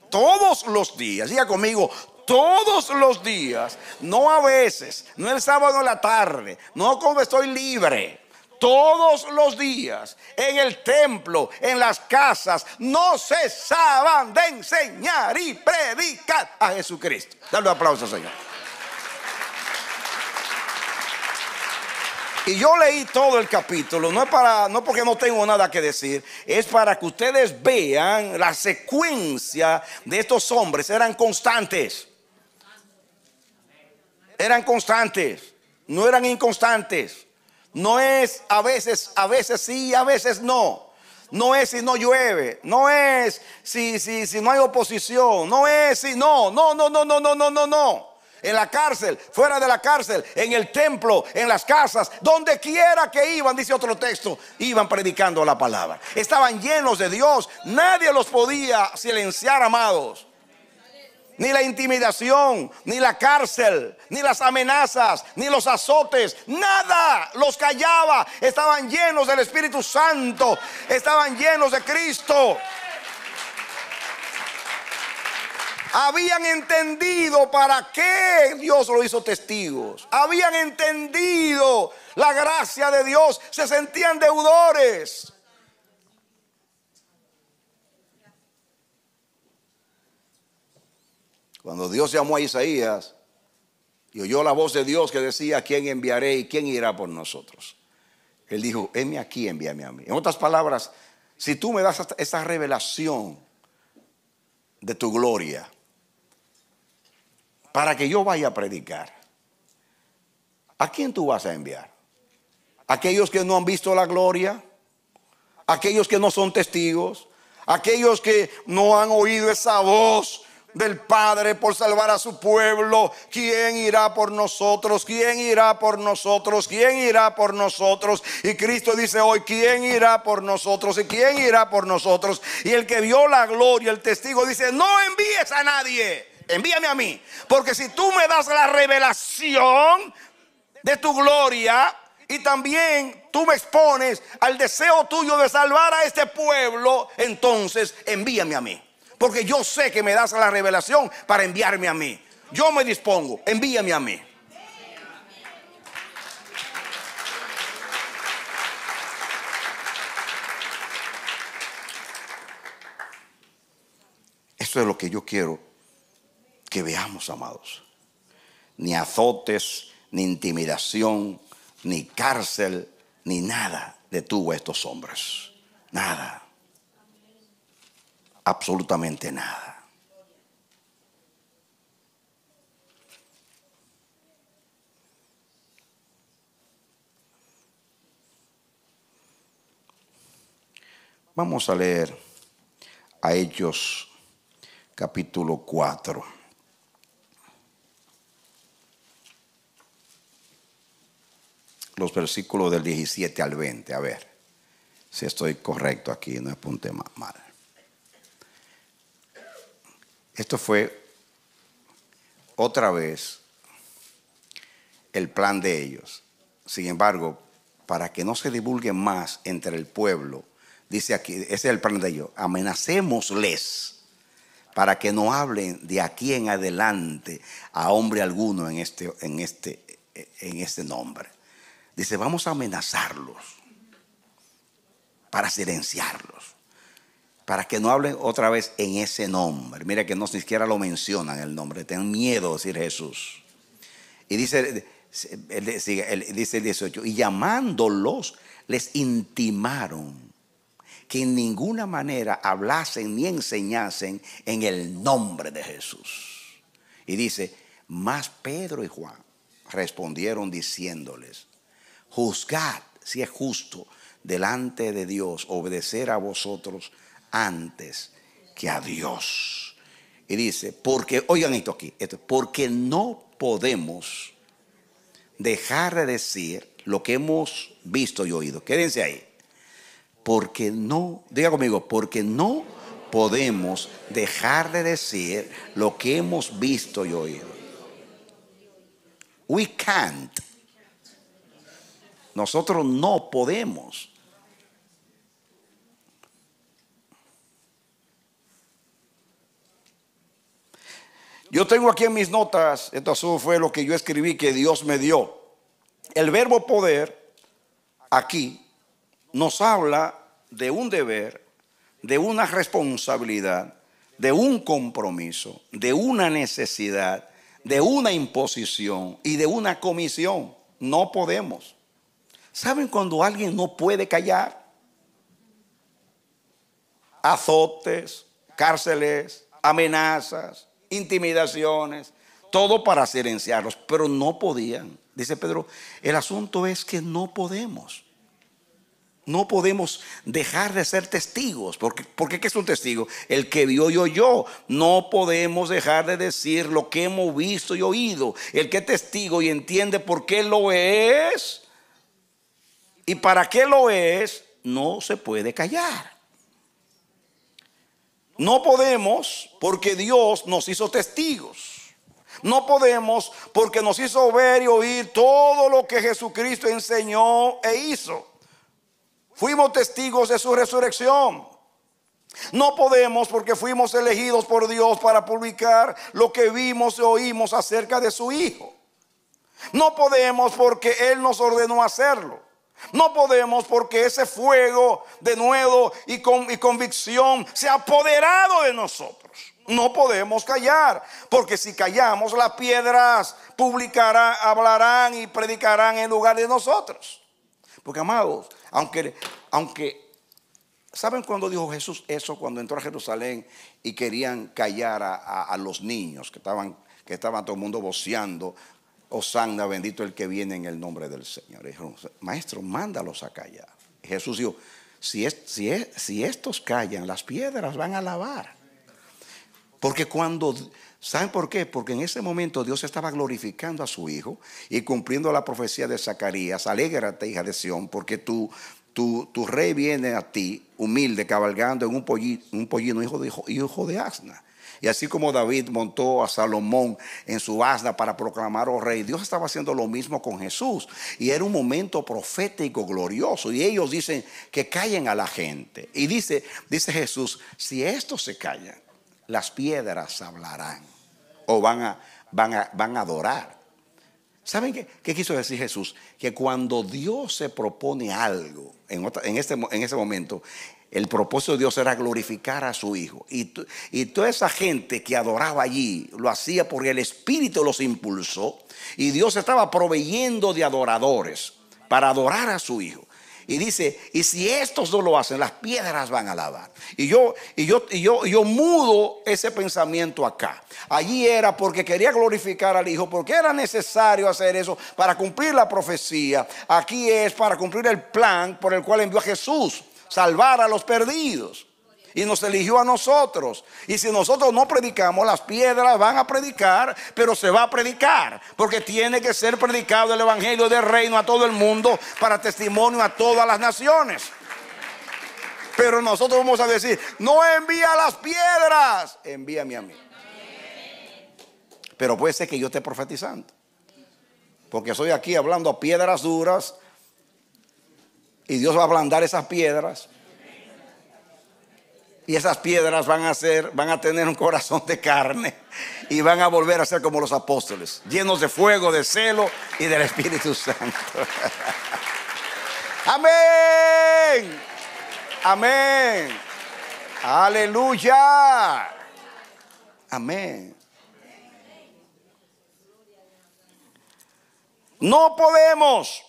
Speaker 2: todos los días, diga conmigo, todos los días, no a veces, no el sábado en la tarde, no como estoy libre. Todos los días, en el templo, en las casas, no cesaban de enseñar y predicar a Jesucristo. Dale un aplauso, Señor. Y yo leí todo el capítulo, no es para, no porque no tengo nada que decir, es para que ustedes vean la secuencia de estos hombres. Eran constantes. Eran constantes, no eran inconstantes. No es a veces, a veces sí, a veces no. No es si no llueve, no es si, si, si no hay oposición, no es si no, no, no, no, no, no, no, no, no en la cárcel, fuera de la cárcel, en el templo, en las casas, donde quiera que iban, dice otro texto, iban predicando la palabra. Estaban llenos de Dios, nadie los podía silenciar, amados. Ni la intimidación, ni la cárcel, ni las amenazas, ni los azotes, nada los callaba. Estaban llenos del Espíritu Santo, estaban llenos de Cristo. Habían entendido para qué Dios lo hizo testigos. Habían entendido la gracia de Dios. Se sentían deudores. Cuando Dios llamó a Isaías y oyó la voz de Dios que decía, ¿quién enviaré y quién irá por nosotros? Él dijo, heme aquí, envíame a mí. En otras palabras, si tú me das esa revelación de tu gloria, para que yo vaya a predicar. ¿A quién tú vas a enviar? ¿Aquellos que no han visto la gloria? ¿Aquellos que no son testigos? ¿Aquellos que no han oído esa voz del Padre por salvar a su pueblo. ¿Quién irá por nosotros? ¿Quién irá por nosotros? ¿Quién irá por nosotros? Y Cristo dice hoy, ¿quién irá por nosotros? ¿Y quién irá por nosotros? Y el que vio la gloria, el testigo, dice, no envíes a nadie envíame a mí. Porque si tú me das la revelación de tu gloria y también tú me expones al deseo tuyo de salvar a este pueblo, entonces envíame a mí. Porque yo sé que me das la revelación para enviarme a mí. Yo me dispongo, envíame a mí. Eso es lo que yo quiero que veamos, amados. Ni azotes, ni intimidación, ni cárcel, ni nada detuvo a estos hombres. Nada. Absolutamente nada. Vamos a leer a ellos capítulo 4. los versículos del 17 al 20. A ver, si estoy correcto aquí, no es más mal. Esto fue otra vez el plan de ellos. Sin embargo, para que no se divulguen más entre el pueblo, dice aquí, ese es el plan de ellos, amenacémosles para que no hablen de aquí en adelante a hombre alguno en este, en este, en este nombre. Dice, vamos a amenazarlos para silenciarlos, para que no hablen otra vez en ese nombre. Mira que no siquiera lo mencionan el nombre, tienen miedo de decir Jesús. Y dice, dice el 18, y llamándolos, les intimaron que en ninguna manera hablasen ni enseñasen en el nombre de Jesús. Y dice, más Pedro y Juan respondieron diciéndoles, juzgad si es justo delante de Dios obedecer a vosotros antes que a Dios. Y dice, porque, oigan esto aquí, esto, porque no podemos dejar de decir lo que hemos visto y oído. Quédense ahí. Porque no, diga conmigo, porque no podemos dejar de decir lo que hemos visto y oído. We can't nosotros no podemos. Yo tengo aquí en mis notas, esto fue lo que yo escribí que Dios me dio. El verbo poder aquí nos habla de un deber, de una responsabilidad, de un compromiso, de una necesidad, de una imposición y de una comisión. No podemos. ¿Saben cuando alguien no puede callar? Azotes, cárceles, amenazas, intimidaciones, todo para silenciarlos, pero no podían. Dice Pedro, el asunto es que no podemos. No podemos dejar de ser testigos, porque, porque ¿qué es un testigo? El que vio y oyó. No podemos dejar de decir lo que hemos visto y oído. El que es testigo y entiende por qué lo es, ¿Y para qué lo es? No se puede callar. No podemos porque Dios nos hizo testigos. No podemos porque nos hizo ver y oír todo lo que Jesucristo enseñó e hizo. Fuimos testigos de su resurrección. No podemos porque fuimos elegidos por Dios para publicar lo que vimos y oímos acerca de su Hijo. No podemos porque Él nos ordenó hacerlo. No podemos porque ese fuego de nuevo y, con, y convicción se ha apoderado de nosotros. No podemos callar, porque si callamos las piedras publicarán, hablarán y predicarán en lugar de nosotros. Porque amados, aunque, aunque, ¿saben cuando dijo Jesús eso cuando entró a Jerusalén y querían callar a, los niños que estaban, que estaban todo el mundo voceando Osanna, bendito el que viene en el nombre del Señor. maestro, mándalos a callar. Jesús dijo, si, si, es, estos callan, las piedras van a lavar. Porque cuando, ¿saben por qué? Porque en ese momento Dios estaba glorificando a su Hijo y cumpliendo la profecía de Zacarías, alégrate hija de Sión, porque tu, tu, rey viene a ti humilde, cabalgando en un pollino, un pollino hijo de, hijo de asna. Y así como David montó a Salomón en su asna para proclamar al oh, rey, Dios estaba haciendo lo mismo con Jesús. Y era un momento profético, glorioso. Y ellos dicen que callen a la gente. Y dice, dice Jesús, si estos se callan, las piedras hablarán o van a, van a, van a adorar. ¿Saben qué, quiso decir Jesús? Que cuando Dios se propone algo en, este, en ese momento, el propósito de Dios era glorificar a su Hijo. Y, toda esa gente que adoraba allí lo hacía porque el Espíritu los impulsó. Y Dios estaba proveyendo de adoradores para adorar a su Hijo. Y dice, y si estos no lo hacen, las piedras van a lavar. Y yo, y yo, yo, yo mudo ese pensamiento acá. Allí era porque quería glorificar al Hijo, porque era necesario hacer eso para cumplir la profecía. Aquí es para cumplir el plan por el cual envió a Jesús salvar a los perdidos. Y nos eligió a nosotros. Y si nosotros no predicamos, las piedras van a predicar, pero se va a predicar. Porque tiene que ser predicado el Evangelio del Reino a todo el mundo para testimonio a todas las naciones. Pero nosotros vamos a decir, no envía las piedras, envíame a mí. Pero puede ser que yo esté profetizando. Porque estoy aquí hablando a piedras duras y Dios va a ablandar esas piedras. Y esas piedras van a ser, van a tener un corazón de carne y van a volver a ser como los apóstoles, llenos de fuego, de celo y del Espíritu Santo. Amén. Amén. Aleluya. Amén. No podemos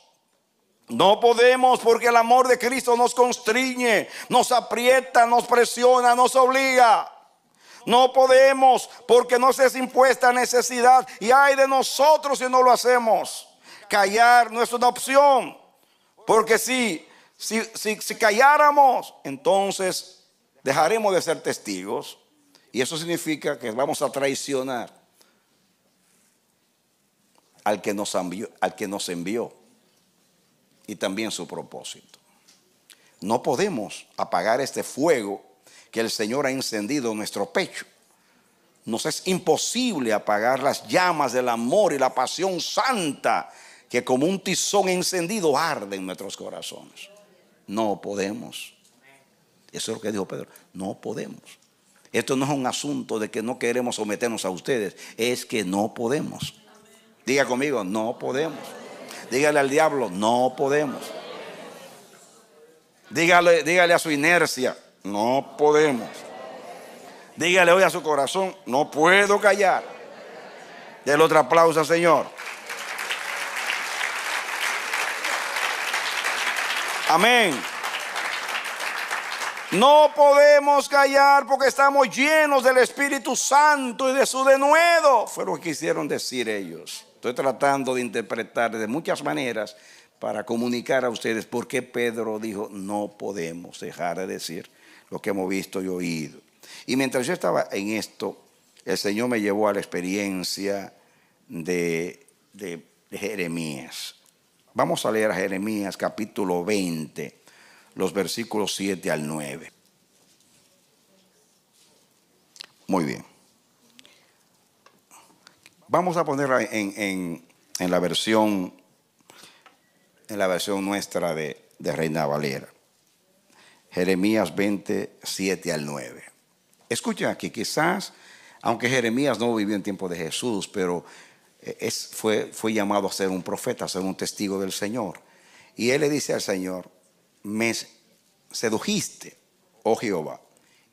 Speaker 2: no podemos porque el amor de Cristo nos constriñe, nos aprieta, nos presiona, nos obliga. No podemos porque nos es impuesta necesidad y hay de nosotros si no lo hacemos. Callar no es una opción porque si, si, si, calláramos, entonces dejaremos de ser testigos y eso significa que vamos a traicionar al que Al que nos envió y también su propósito. No podemos apagar este fuego que el Señor ha encendido en nuestro pecho. Nos es imposible apagar las llamas del amor y la pasión santa que como un tizón encendido arde en nuestros corazones. No podemos. Eso es lo que dijo Pedro. No podemos. Esto no es un asunto de que no queremos someternos a ustedes, es que no podemos. Diga conmigo, no podemos. Dígale al diablo, no podemos. Dígale, dígale a su inercia, no podemos. Dígale hoy a su corazón, no puedo callar. Del otro aplauso, Señor. Amén. No podemos callar porque estamos llenos del Espíritu Santo y de su denuedo. Fue lo que quisieron decir ellos estoy tratando de interpretar de muchas maneras para comunicar a ustedes por qué Pedro dijo, no podemos dejar de decir lo que hemos visto y oído. Y mientras yo estaba en esto, el Señor me llevó a la experiencia de, Jeremías. Vamos a leer a Jeremías capítulo 20, los versículos 7 al 9. Muy bien. Vamos a ponerla en, la versión en la versión nuestra de, Reina Valera. Jeremías 20, 7 al 9. Escuchen aquí, quizás, aunque Jeremías no vivió en tiempo de Jesús, pero eh, es, fue, fue llamado a ser un profeta, a ser un testigo del Señor. Y él le dice al Señor, me sedujiste, oh Jehová,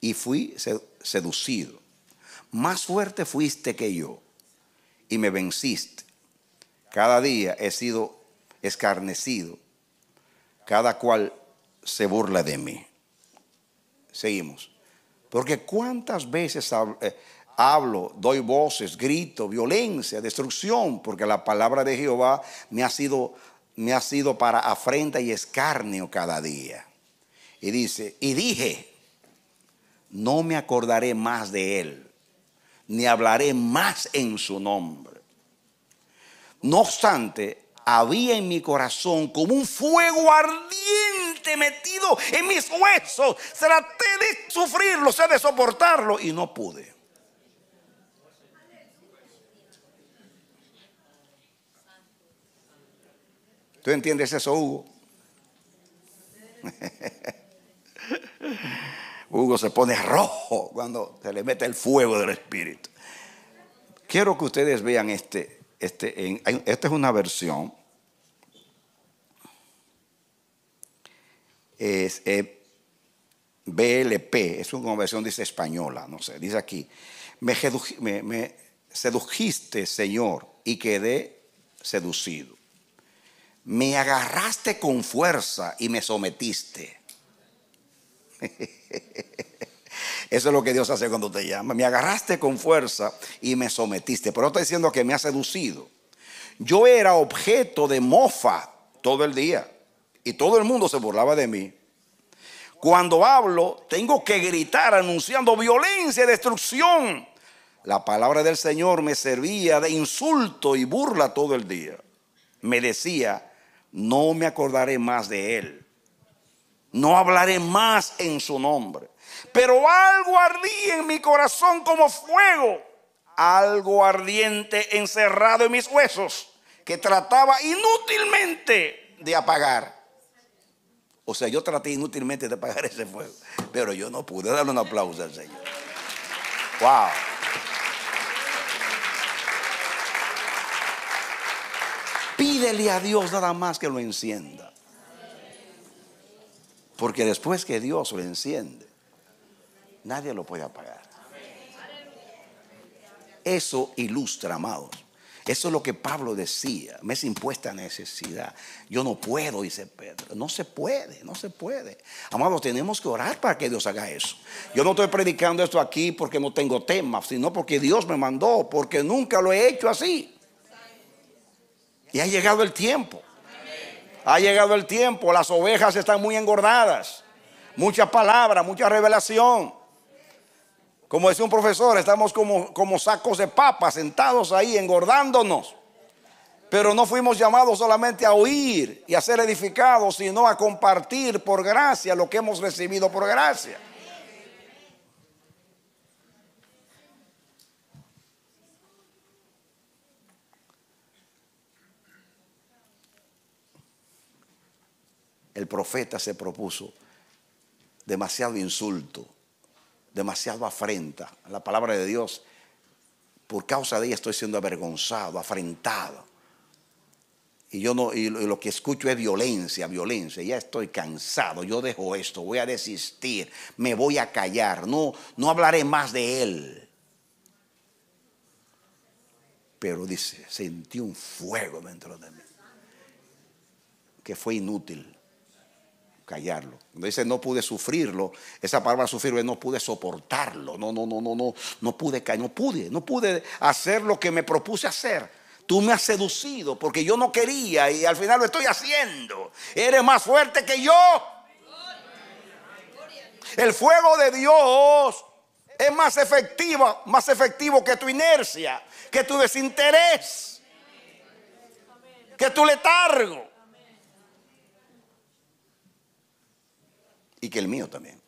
Speaker 2: y fui seducido. Más fuerte fuiste que yo, y me venciste. Cada día he sido escarnecido. Cada cual se burla de mí. Seguimos. Porque cuántas veces eh, hablo, doy voces, grito, violencia, destrucción, porque la palabra de Jehová me ha sido, me ha sido para afrenta y escarnio cada día. Y dice, y dije, no me acordaré más de él ni hablaré más en su nombre. No obstante, había en mi corazón como un fuego ardiente metido en mis huesos. Traté de sufrirlo, sé de soportarlo y no pude. ¿Tú entiendes eso, Hugo? Hugo se pone rojo cuando se le mete el fuego del Espíritu. Quiero que ustedes vean este. este esta es una versión. Es, eh, BLP, es una versión, dice española, no sé, dice aquí. me sedujiste, Señor, y quedé seducido. Me agarraste con fuerza y me sometiste. Eso es lo que Dios hace cuando te llama. Me agarraste con fuerza y me sometiste. Pero no diciendo que me ha seducido. Yo era objeto de mofa todo el día. Y todo el mundo se burlaba de mí. Cuando hablo, tengo que gritar anunciando violencia y destrucción. La palabra del Señor me servía de insulto y burla todo el día. Me decía, no me acordaré más de Él no hablaré más en su nombre. Pero algo ardía en mi corazón como fuego, algo ardiente encerrado en mis huesos, que trataba inútilmente de apagar. O sea, yo traté inútilmente de apagar ese fuego, pero yo no pude darle un aplauso al Señor. ¡Wow! Pídele a Dios nada más que lo encienda. Porque después que Dios lo enciende, nadie lo puede apagar. Eso ilustra, amados. Eso es lo que Pablo decía. Me es impuesta necesidad. Yo no puedo, dice Pedro. No se puede, no se puede. Amados, tenemos que orar para que Dios haga eso. Yo no estoy predicando esto aquí porque no tengo tema, sino porque Dios me mandó, porque nunca lo he hecho así. Y ha llegado el tiempo. Ha llegado el tiempo, las ovejas están muy engordadas. Mucha palabra, mucha revelación. Como decía un profesor, estamos como, como sacos de papa, sentados ahí, engordándonos. Pero no fuimos llamados solamente a oír y a ser edificados, sino a compartir por gracia lo que hemos recibido por gracia. el profeta se propuso demasiado insulto, demasiado afrenta la palabra de Dios. Por causa de ella estoy siendo avergonzado, afrentado. Y yo no, y lo que escucho es violencia, violencia. Ya estoy cansado, yo dejo esto, voy a desistir, me voy a callar, no, no hablaré más de él. Pero dice, sentí un fuego dentro de mí, que fue inútil callarlo. dice no pude sufrirlo, esa palabra sufrirlo es no pude soportarlo. No, no, no, no, no, no pude caer, no pude, no pude hacer lo que me propuse hacer. Tú me has seducido porque yo no quería y al final lo estoy haciendo. Eres más fuerte que yo. El fuego de Dios es más efectivo, más efectivo que tu inercia, que tu desinterés, que tu letargo. y que el mío también.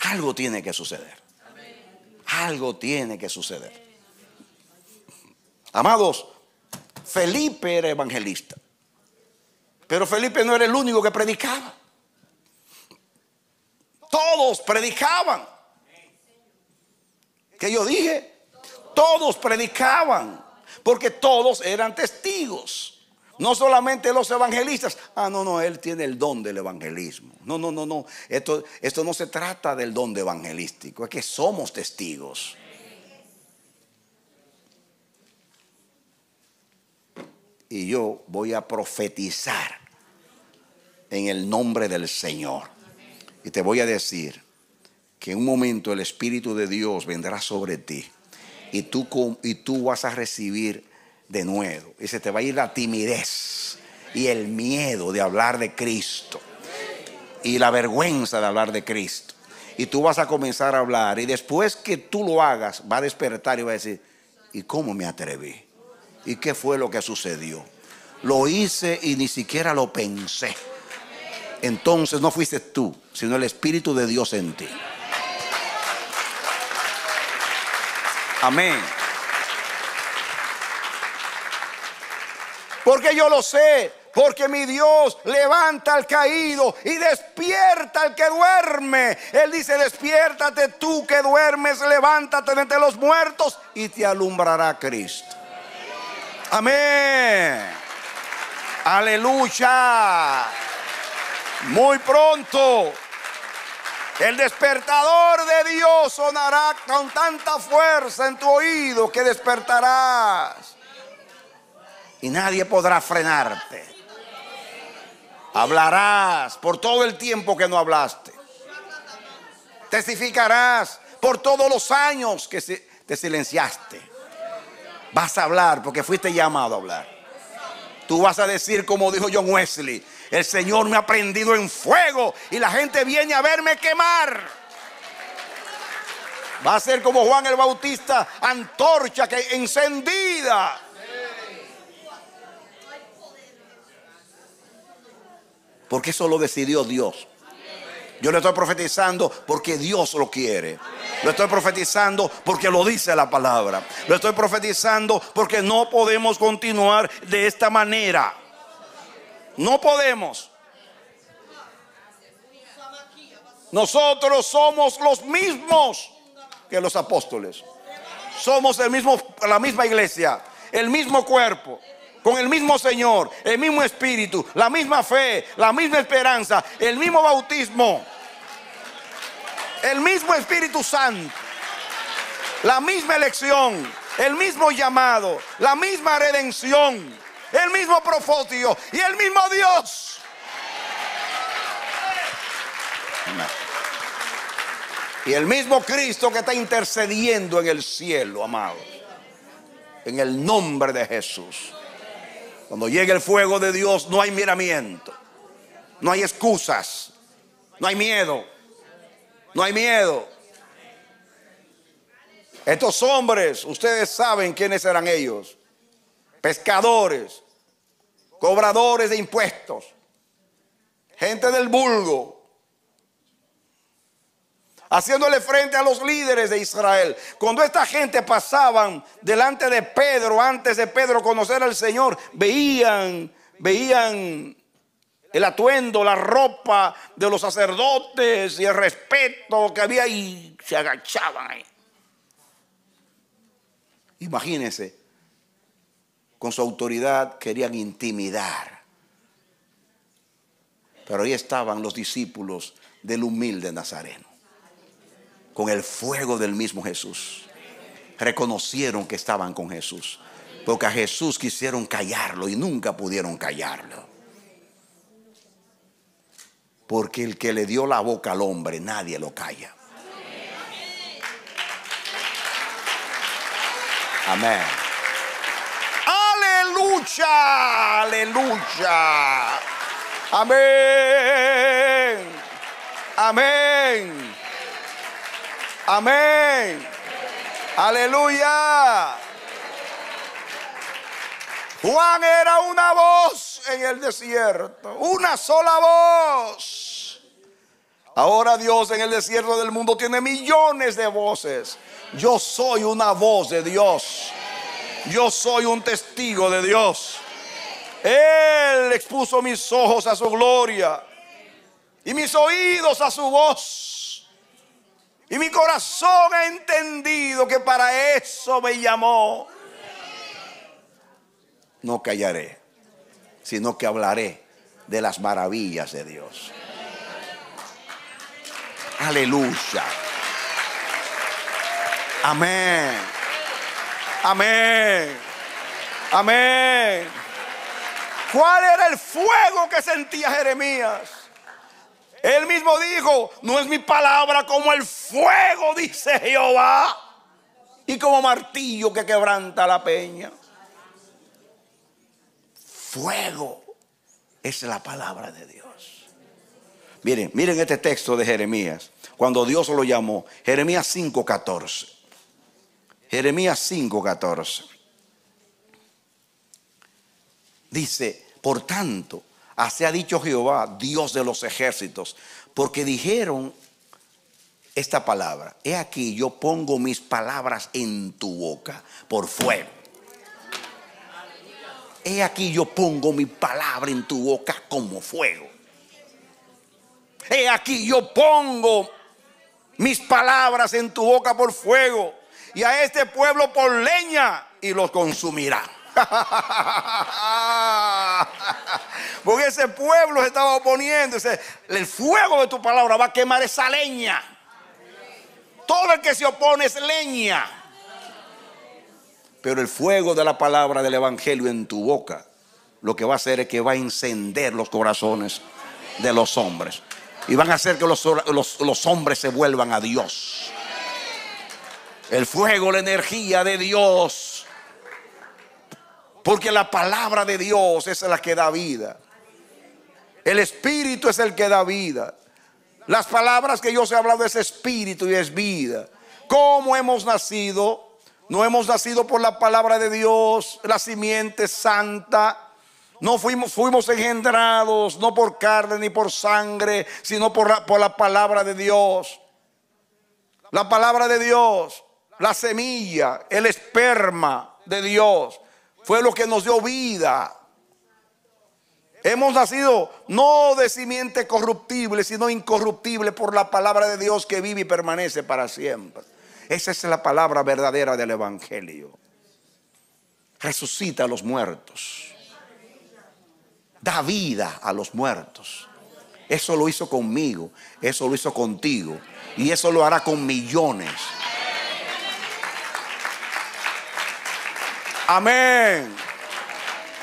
Speaker 2: Algo tiene que suceder. Algo tiene que suceder. Amados, Felipe era evangelista. Pero Felipe no era el único que predicaba. Todos predicaban. Que yo dije, todos predicaban. Porque todos eran testigos. No solamente los evangelistas. Ah, no, no, él tiene el don del evangelismo. No, no, no, no. Esto, esto no se trata del don de evangelístico. Es que somos testigos. Y yo voy a profetizar en el nombre del Señor. Y te voy a decir que en un momento el Espíritu de Dios vendrá sobre ti. Y tú, y tú vas a recibir de nuevo y se te va a ir la timidez y el miedo de hablar de Cristo y la vergüenza de hablar de Cristo. Y tú vas a comenzar a hablar y después que tú lo hagas va a despertar y va a decir, ¿y cómo me atreví? ¿Y qué fue lo que sucedió? Lo hice y ni siquiera lo pensé. Entonces no fuiste tú, sino el Espíritu de Dios en ti. Amén. porque yo lo sé, porque mi Dios levanta al caído y despierta al que duerme. Él dice, despiértate tú que duermes, levántate de entre los muertos y te alumbrará Cristo. Amén. Aleluya. Muy pronto. El despertador de Dios sonará con tanta fuerza en tu oído que despertarás y nadie podrá frenarte. Hablarás por todo el tiempo que no hablaste. Testificarás por todos los años que te silenciaste. Vas a hablar porque fuiste llamado a hablar. Tú vas a decir como dijo John Wesley, el Señor me ha prendido en fuego y la gente viene a verme quemar. Va a ser como Juan el Bautista, antorcha que encendida. porque eso lo decidió Dios. Yo lo estoy profetizando porque Dios lo quiere. Lo estoy profetizando porque lo dice la palabra. Lo estoy profetizando porque no podemos continuar de esta manera. No podemos. Nosotros somos los mismos que los apóstoles. Somos el mismo, la misma iglesia, el mismo cuerpo con el mismo Señor, el mismo Espíritu, la misma fe, la misma esperanza, el mismo bautismo, el mismo Espíritu Santo, la misma elección, el mismo llamado, la misma redención, el mismo profetio y el mismo Dios. Y el mismo Cristo que está intercediendo en el cielo, amado. En el nombre de Jesús. Cuando llega el fuego de Dios no hay miramiento, no hay excusas, no hay miedo, no hay miedo. Estos hombres, ustedes saben quiénes eran ellos, pescadores, cobradores de impuestos, gente del vulgo, haciéndole frente a los líderes de Israel. Cuando esta gente pasaban delante de Pedro, antes de Pedro conocer al Señor, veían, veían el atuendo, la ropa de los sacerdotes y el respeto que había y se agachaban ahí. Imagínense, con su autoridad querían intimidar. Pero ahí estaban los discípulos del humilde Nazareno con el fuego del mismo Jesús. Reconocieron que estaban con Jesús. Porque a Jesús quisieron callarlo y nunca pudieron callarlo. Porque el que le dio la boca al hombre, nadie lo calla. Amén. Aleluya, aleluya. Amén. Amén. Amén. Aleluya. Juan era una voz en el desierto, una sola voz. Ahora Dios en el desierto del mundo tiene millones de voces. Yo soy una voz de Dios. Yo soy un testigo de Dios. Él expuso mis ojos a su gloria y mis oídos a su voz. Y mi corazón ha entendido que para eso me llamó. No callaré, sino que hablaré de las maravillas de Dios. Aleluya. Amén. Amén. Amén. ¿Cuál era el fuego que sentía Jeremías? Él mismo dijo, no es mi palabra como el fuego, dice Jehová, y como martillo que quebranta la peña. Fuego es la palabra de Dios. Miren, miren este texto de Jeremías, cuando Dios lo llamó, Jeremías 5:14. Jeremías 5:14. Dice, por tanto, Así ha dicho Jehová, Dios de los ejércitos, porque dijeron esta palabra, he aquí yo pongo mis palabras en tu boca por fuego. He aquí yo pongo mi palabra en tu boca como fuego. He aquí yo pongo mis palabras en tu boca por fuego y a este pueblo por leña y los consumirá. Porque ese pueblo se estaba oponiendo. el fuego de tu palabra va a quemar esa leña. Todo el que se opone es leña. Pero el fuego de la palabra del Evangelio en tu boca lo que va a hacer es que va a encender los corazones de los hombres. Y van a hacer que los hombres se vuelvan a Dios. El fuego, la energía de Dios porque la palabra de Dios es la que da vida. El Espíritu es el que da vida. Las palabras que yo he hablado es Espíritu y es vida. ¿Cómo hemos nacido? No hemos nacido por la palabra de Dios, la simiente santa. No fuimos, fuimos engendrados, no por carne ni por sangre, sino por por la palabra de Dios. La palabra de Dios, la semilla, el esperma de Dios. Fue lo que nos dio vida. Hemos nacido no de simiente corruptible, sino incorruptible por la palabra de Dios que vive y permanece para siempre. Esa es la palabra verdadera del Evangelio. Resucita a los muertos. Da vida a los muertos. Eso lo hizo conmigo, eso lo hizo contigo y eso lo hará con millones. Amén.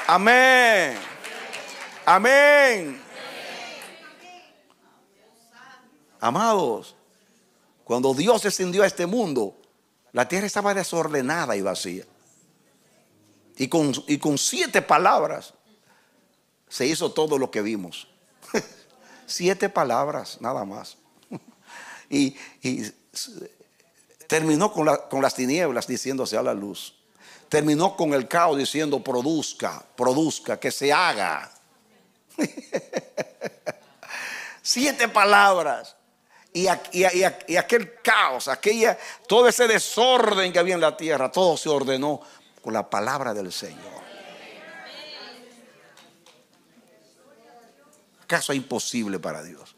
Speaker 2: Amén. Amén. Amados, cuando Dios descendió a este mundo, la tierra estaba desordenada y vacía. Y con, y con siete palabras se hizo todo lo que vimos. siete palabras, nada más. y, terminó con, con las tinieblas diciéndose a la luz terminó con el caos diciendo, produzca, produzca, que se haga. Siete palabras. Y, aquel caos, aquella, todo ese desorden que había en la tierra, todo se ordenó con la palabra del Señor. Caso imposible para Dios?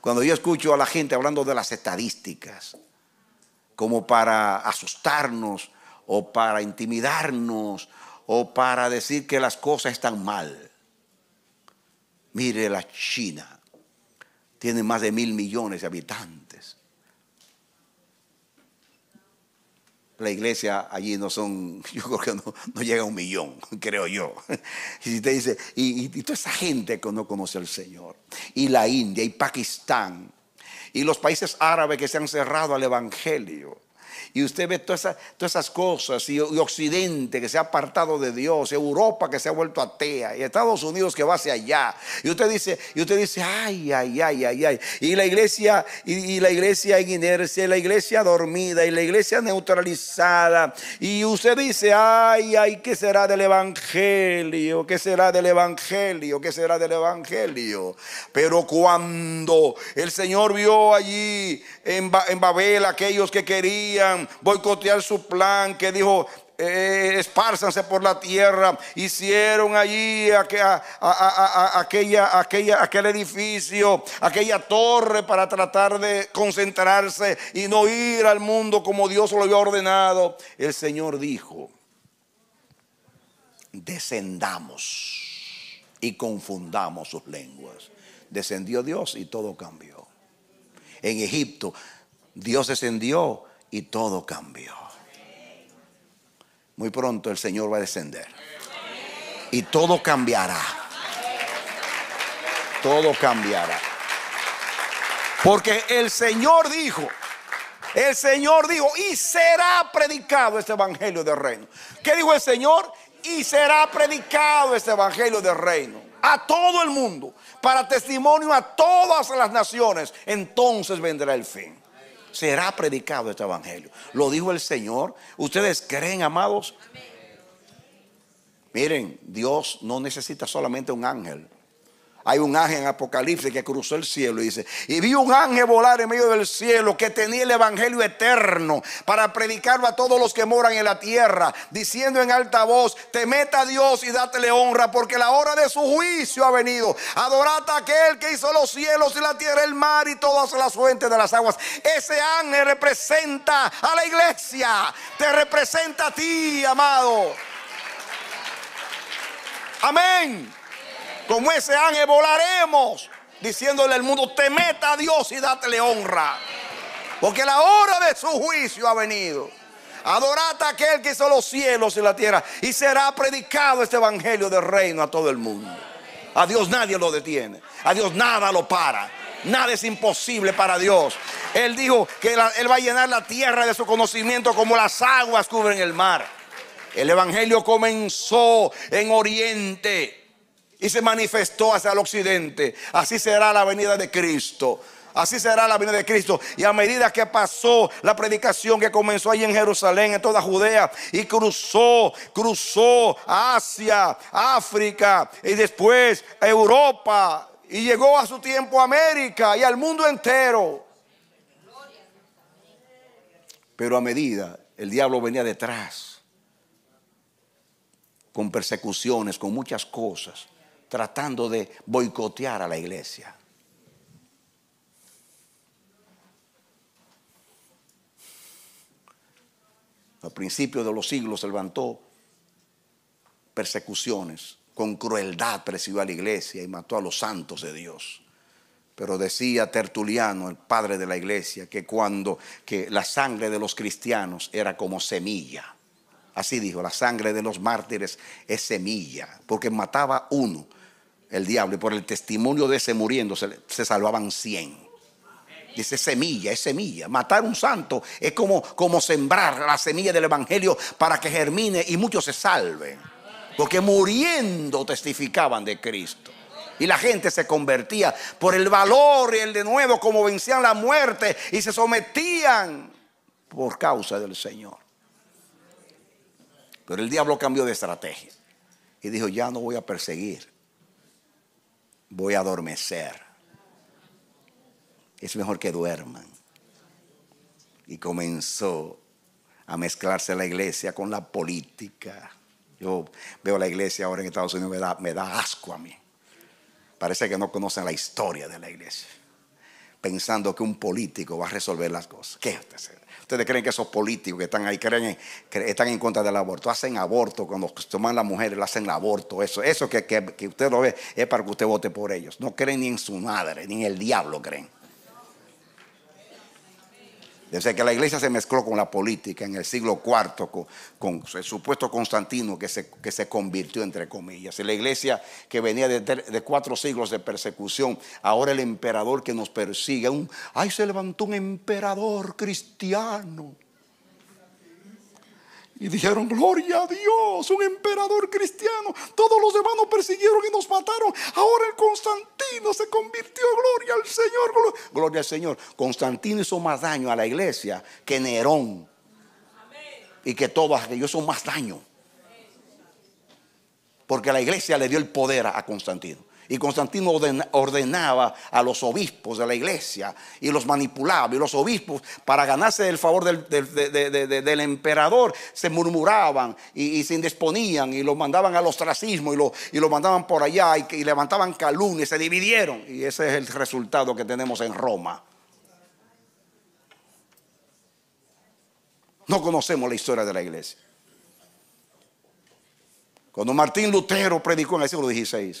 Speaker 2: Cuando yo escucho a la gente hablando de las estadísticas, como para asustarnos, o para intimidarnos o para decir que las cosas están mal. Mire la China, tiene más de mil millones de habitantes. La iglesia allí no son, yo creo que no, llega a un millón, creo yo. Y si te dice, y toda esa gente que no conoce al Señor, y la India, y Pakistán, y los países árabes que se han cerrado al Evangelio, y usted ve todas esas, cosas, y, Occidente que se ha apartado de Dios, Europa que se ha vuelto atea, y Estados Unidos que va hacia allá, y usted dice, y usted dice, ay, ay, ay, ay, ay, y la iglesia, y, la iglesia en inercia, y la iglesia dormida, y la iglesia neutralizada, y usted dice, ay, ay, ¿qué será del Evangelio? ¿Qué será del Evangelio? ¿Qué será del Evangelio? Pero cuando el Señor vio allí en Babel aquellos que querían, boicotear su plan, que dijo, eh, eh por la tierra. Hicieron allí aquella, aquella, aquel edificio, aquella torre para tratar de concentrarse y no ir al mundo como Dios lo había ordenado. El Señor dijo, descendamos y confundamos sus lenguas. Descendió Dios y todo cambió. En Egipto, Dios descendió y todo cambió. Muy pronto el Señor va a descender. Y todo cambiará. Todo cambiará. Porque el Señor dijo, el Señor dijo, y será predicado este evangelio del reino. ¿Qué dijo el Señor? Y será predicado este evangelio del reino a todo el mundo, para testimonio a todas las naciones. Entonces vendrá el fin será predicado este evangelio. Lo dijo el Señor. ¿Ustedes creen, amados? Miren, Dios no necesita solamente un ángel. Hay un ángel en Apocalipsis que cruzó el cielo y dice, y vi un ángel volar en medio del cielo que tenía el Evangelio eterno para predicarlo a todos los que moran en la tierra, diciendo en alta voz, te meta a Dios y dátele honra porque la hora de su juicio ha venido. Adorad a aquel que hizo los cielos y la tierra, el mar y todas las fuentes de las aguas. Ese ángel representa a la iglesia, te representa a ti, amado. Amén. Como ese ángel volaremos diciéndole al mundo, te meta a Dios y dátele honra. Porque la hora de su juicio ha venido. Adorate a aquel que hizo los cielos y la tierra. Y será predicado este evangelio del reino a todo el mundo. A Dios nadie lo detiene. A Dios nada lo para. Nada es imposible para Dios. Él dijo que Él va a llenar la tierra de su conocimiento como las aguas cubren el mar. El Evangelio comenzó en Oriente y se manifestó hacia el occidente. Así será la venida de Cristo. Así será la venida de Cristo. Y a medida que pasó la predicación que comenzó allí en Jerusalén, en toda Judea, y cruzó, cruzó Asia, África, y después Europa, y llegó a su tiempo a América y al mundo entero. Pero a medida el diablo venía detrás, con persecuciones, con muchas cosas tratando de boicotear a la iglesia. A principios de los siglos se levantó persecuciones, con crueldad presidió a la iglesia y mató a los santos de Dios. Pero decía Tertuliano, el padre de la iglesia, que cuando que la sangre de los cristianos era como semilla. Así dijo, la sangre de los mártires es semilla, porque mataba uno el diablo y por el testimonio de ese muriendo se, salvaban 100. Dice semilla, es semilla. Matar un santo es como, como sembrar la semilla del Evangelio para que germine y muchos se salven. Porque muriendo testificaban de Cristo. Y la gente se convertía por el valor y el de nuevo, como vencían la muerte y se sometían por causa del Señor. Pero el diablo cambió de estrategia y dijo, ya no voy a perseguir voy a adormecer. Es mejor que duerman. Y comenzó a mezclarse la iglesia con la política. Yo veo la iglesia ahora en Estados Unidos, me da, me da asco a mí. Parece que no conocen la historia de la iglesia. Pensando que un político va a resolver las cosas. ¿Qué usted Ustedes creen que esos políticos que están ahí creen, que están en contra del aborto, hacen aborto cuando toman las mujeres, le hacen aborto, eso, eso que usted lo ve es para que usted vote por ellos. No creen ni en su madre, ni en el diablo creen sea que la iglesia se mezcló con la política en el siglo IV, con, el supuesto Constantino que se, que se, convirtió, entre comillas. Y la iglesia que venía de, de, cuatro siglos de persecución, ahora el emperador que nos persigue. Un, ¡Ay, se levantó un emperador cristiano! Y dijeron, gloria a Dios, un emperador cristiano. Todos los nos persiguieron y nos mataron. Ahora el Constantino se convirtió, gloria al Señor. Gloria, al Señor. Constantino hizo más daño a la iglesia que Nerón. Y que todos aquellos son más daño. Porque la iglesia le dio el poder a Constantino. Y Constantino ordenaba a los obispos de la iglesia y los manipulaba. Y los obispos, para ganarse el favor del, emperador, se murmuraban y, se indisponían y los mandaban al ostracismo y los y mandaban por allá y, y levantaban calumnias, se dividieron. Y ese es el resultado que tenemos en Roma. No conocemos la historia de la iglesia. Cuando Martín Lutero predicó en el siglo XVI,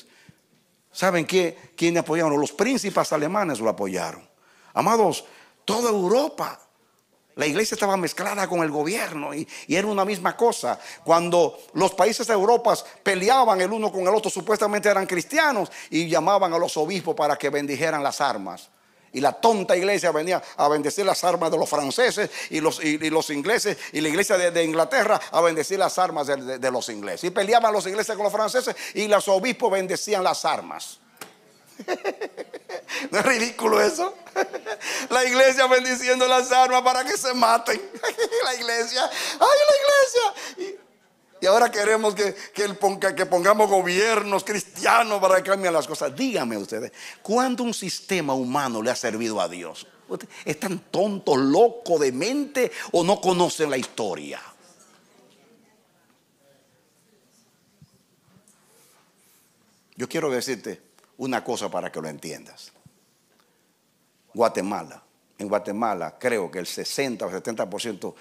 Speaker 2: ¿Saben qué? ¿Quién apoyaron? Los príncipes alemanes lo apoyaron. Amados, toda Europa. La iglesia estaba mezclada con el gobierno y, y, era una misma cosa. Cuando los países de Europa peleaban el uno con el otro, supuestamente eran cristianos y llamaban a los obispos para que bendijeran las armas y la tonta iglesia venía a bendecir las armas de los franceses y los, los ingleses y la iglesia de, Inglaterra a bendecir las armas de, los ingleses. Y peleaban los ingleses con los franceses y los obispos bendecían las armas. ¿No es ridículo eso? La iglesia bendiciendo las armas para que se maten. La iglesia, ay,
Speaker 1: la iglesia.
Speaker 2: Y ahora queremos que, pongamos gobiernos cristianos para que cambien las cosas. Díganme ustedes, ¿cuándo un sistema humano le ha servido a Dios? ¿Están tontos, locos de mente o no conocen la historia? Yo quiero decirte una cosa para que lo entiendas. Guatemala. En Guatemala creo que el 60 o 70%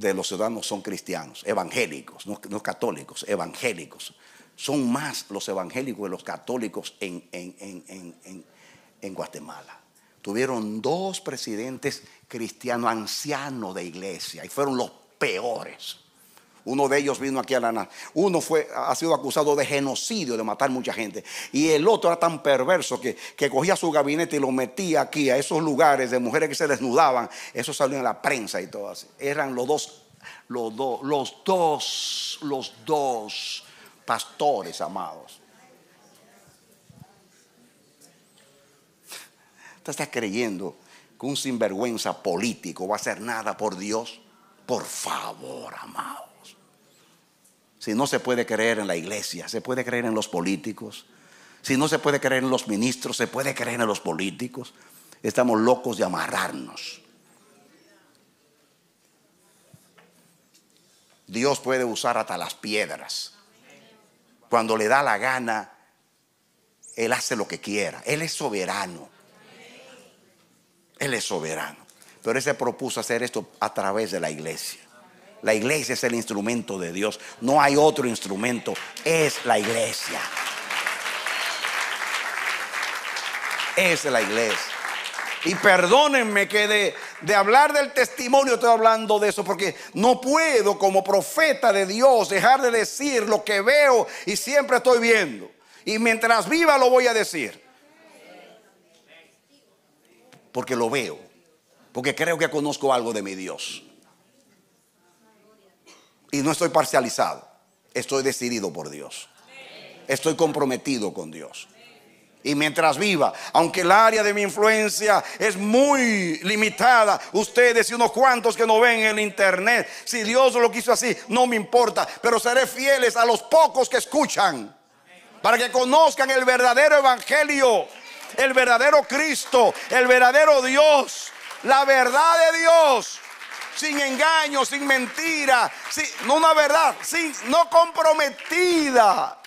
Speaker 2: de los ciudadanos son cristianos, evangélicos, no, católicos, evangélicos. Son más los evangélicos que los católicos en, en Guatemala. Tuvieron dos presidentes cristianos ancianos de iglesia y fueron los peores. Uno de ellos vino aquí a la nada. Uno fue, ha sido acusado de genocidio, de matar mucha gente. Y el otro era tan perverso que, cogía su gabinete y lo metía aquí, a esos lugares de mujeres que se desnudaban. Eso salió en la prensa y todo así. Eran los dos, los, dos, los dos, los dos pastores amados. ¿Usted está creyendo que un sinvergüenza político va a hacer nada por Dios? Por favor, amado. Si no se puede creer en la iglesia, se puede creer en los políticos. Si no se puede creer en los ministros, se puede creer en los políticos. Estamos locos de amarrarnos. Dios puede usar hasta las piedras. Cuando le da la gana, Él hace lo que quiera. Él es soberano. Él es soberano. Pero Él se propuso hacer esto a través de la iglesia. La iglesia es el instrumento de Dios. No hay otro instrumento. Es la iglesia. Es la iglesia. Y perdónenme que de, de, hablar del testimonio estoy hablando de eso, porque no puedo como profeta de Dios dejar de decir lo que veo y siempre estoy viendo. Y mientras viva lo voy a decir. Porque lo veo. Porque creo que conozco algo de mi Dios. Y no estoy parcializado. Estoy decidido por Dios. Estoy comprometido con Dios. Y mientras viva, aunque el área de mi influencia es muy limitada, ustedes y unos cuantos que no ven en internet, si Dios lo quiso así, no me importa, pero seré fieles a los pocos que escuchan, para que conozcan el verdadero evangelio, el verdadero Cristo, el verdadero Dios, la verdad de Dios sin engaño, sin mentira, sin, una verdad, sin, no comprometida.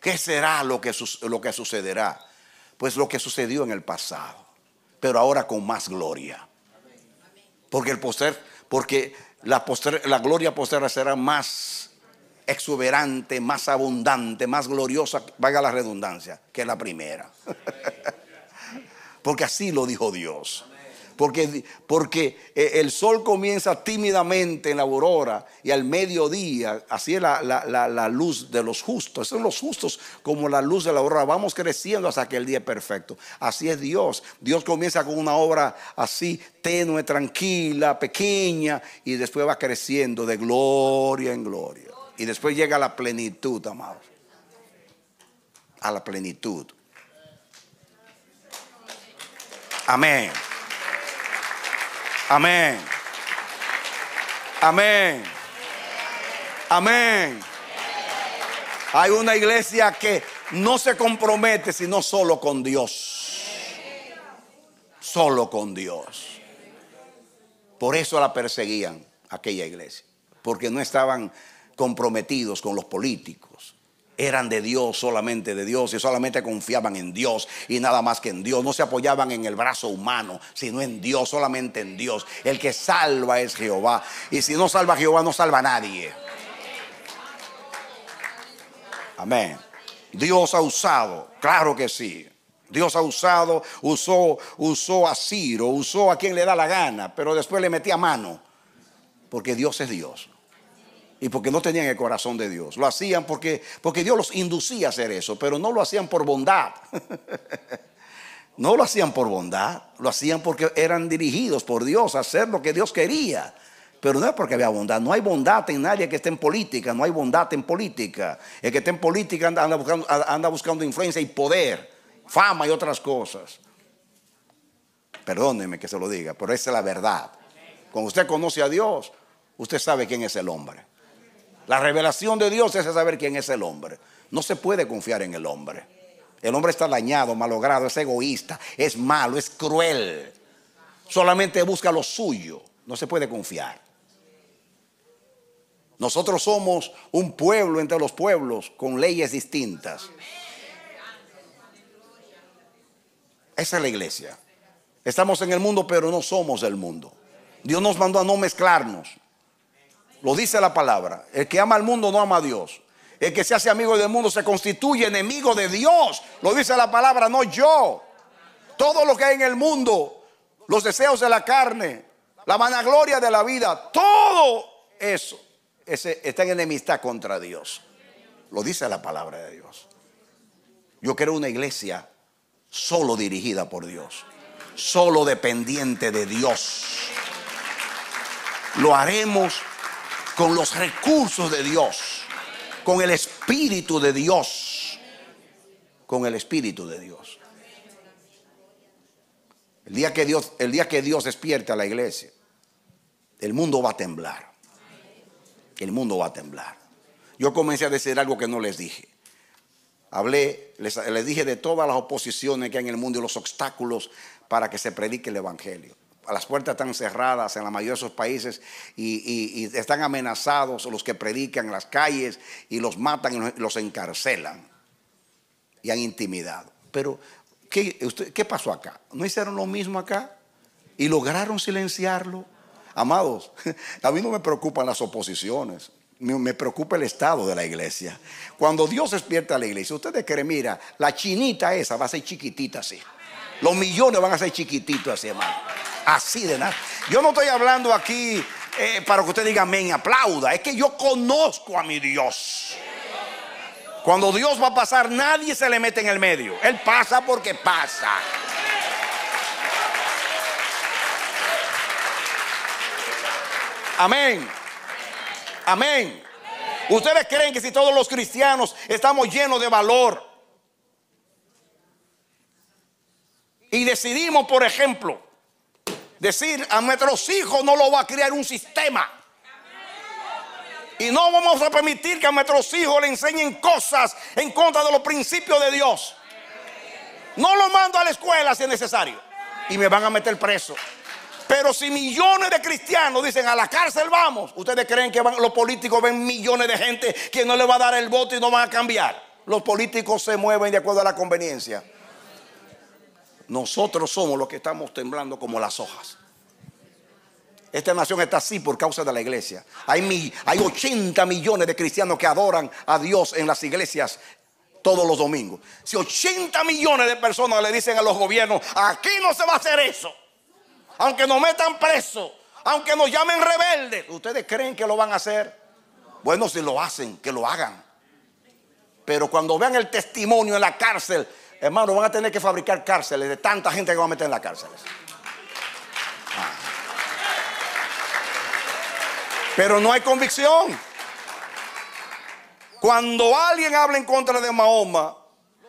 Speaker 2: ¿Qué será lo que, lo que sucederá? Pues lo que sucedió en el pasado, pero ahora con más gloria. Porque el poster, porque la, la gloria posterna será más exuberante, más abundante, más gloriosa, valga la redundancia, que la primera. Porque así lo dijo Dios. Porque, porque, eh, el sol comienza tímidamente en la aurora y al mediodía, así es la, la, luz de los justos. Son los justos como la luz de la aurora. Vamos creciendo hasta que el día es perfecto. Así es Dios. Dios comienza con una obra así, tenue, tranquila, pequeña, y después va creciendo de gloria en gloria. Y después llega la plenitud, amados. A la plenitud. Amén. Amén. Amén. Amén. Hay una iglesia que no se compromete sino solo con Dios. Solo con Dios. Por eso la perseguían aquella iglesia. Porque no estaban comprometidos con los políticos. Eran de Dios, solamente de Dios, y solamente confiaban en Dios y nada más que en Dios. No se apoyaban en el brazo humano, sino en Dios, solamente en Dios. El que salva es Jehová. Y si no salva Jehová, no salva a nadie. Amén. Dios ha usado, claro que sí. Dios ha usado, usó, usó a Ciro, usó a quien le da la gana, pero después le metía mano. Porque Dios es Dios y porque no tenían el corazón de Dios. Lo hacían porque, porque Dios los inducía a hacer eso, pero no lo hacían por bondad. no lo hacían por bondad, lo hacían porque eran dirigidos por Dios a hacer lo que Dios quería. Pero no es porque había bondad, no hay bondad en nadie que esté en política, no hay bondad en política. El que esté en política anda, buscando, anda buscando influencia y poder, fama y otras cosas. Perdónenme que se lo diga, pero esa es la verdad. Cuando usted conoce a Dios, usted sabe quién es el hombre. La revelación de Dios es saber quién es el hombre. No se puede confiar en el hombre. El hombre está dañado, malogrado, es egoísta, es malo, es cruel. Solamente busca lo suyo. No se puede confiar. Nosotros somos un pueblo entre los pueblos con leyes distintas. Esa es la iglesia. Estamos en el mundo, pero no somos del mundo. Dios nos mandó a no mezclarnos. Lo dice la palabra. El que ama al mundo no ama a Dios. El que se hace amigo del mundo se constituye enemigo de Dios. Lo dice la palabra, no yo. Todo lo que hay en el mundo, los deseos de la carne, la vanagloria de la vida, todo eso está en enemistad contra Dios. Lo dice la palabra de Dios. Yo quiero una iglesia solo dirigida por Dios, solo dependiente de Dios. Lo haremos con los recursos de Dios, con el Espíritu de Dios, con el Espíritu de Dios. El día que Dios, el día que Dios despierte a la iglesia, el mundo va a temblar. El mundo va a temblar. Yo comencé a decir algo que no les dije. Hablé, les dije de todas las oposiciones que hay en el mundo y los obstáculos para que se predique el Evangelio las puertas están cerradas en la mayoría de esos países y, están amenazados los que predican en las calles y los matan y los encarcelan y han intimidado. Pero, ¿qué, ¿qué pasó acá? ¿No hicieron lo mismo acá? ¿Y lograron silenciarlo? Amados, a mí no me preocupan las oposiciones me preocupa el estado de la iglesia. Cuando Dios despierta a la iglesia, ustedes creen, mira, la chinita esa va a ser chiquitita así. Los millones van a ser chiquititos así, hermano. Así de nada. Yo no estoy hablando aquí eh, para que usted diga amén, aplauda. Es que yo conozco a mi Dios. Cuando Dios va a pasar, nadie se le mete en el medio. Él pasa porque pasa. Amén. Amén. ¿Ustedes creen que si todos los cristianos estamos llenos de valor y decidimos, por ejemplo, decir a nuestros hijos no lo va a crear un sistema. Y no vamos a permitir que a nuestros hijos le enseñen cosas en contra de los principios de Dios. No lo mando a la escuela si es necesario. Y me van a meter preso. Pero si millones de cristianos dicen a la cárcel vamos, ¿ustedes creen que los políticos ven millones de gente que no le va a dar el voto y no van a cambiar? Los políticos se mueven de acuerdo a la conveniencia. Nosotros somos los que estamos temblando como las hojas. Esta nación está así por causa de la iglesia. Hay, 80 millones de cristianos que adoran a Dios en las iglesias todos los domingos. Si 80 millones de personas le dicen a los gobiernos, aquí no se va a hacer eso, aunque nos metan preso, aunque nos llamen rebeldes, ¿ustedes creen que lo van a hacer? Bueno, si lo hacen, que lo hagan. Pero cuando vean el testimonio en la cárcel Hermano, van a tener que fabricar cárceles de tanta gente que van a meter en las cárceles. Ah. Pero no hay convicción. Cuando alguien habla en contra de Mahoma,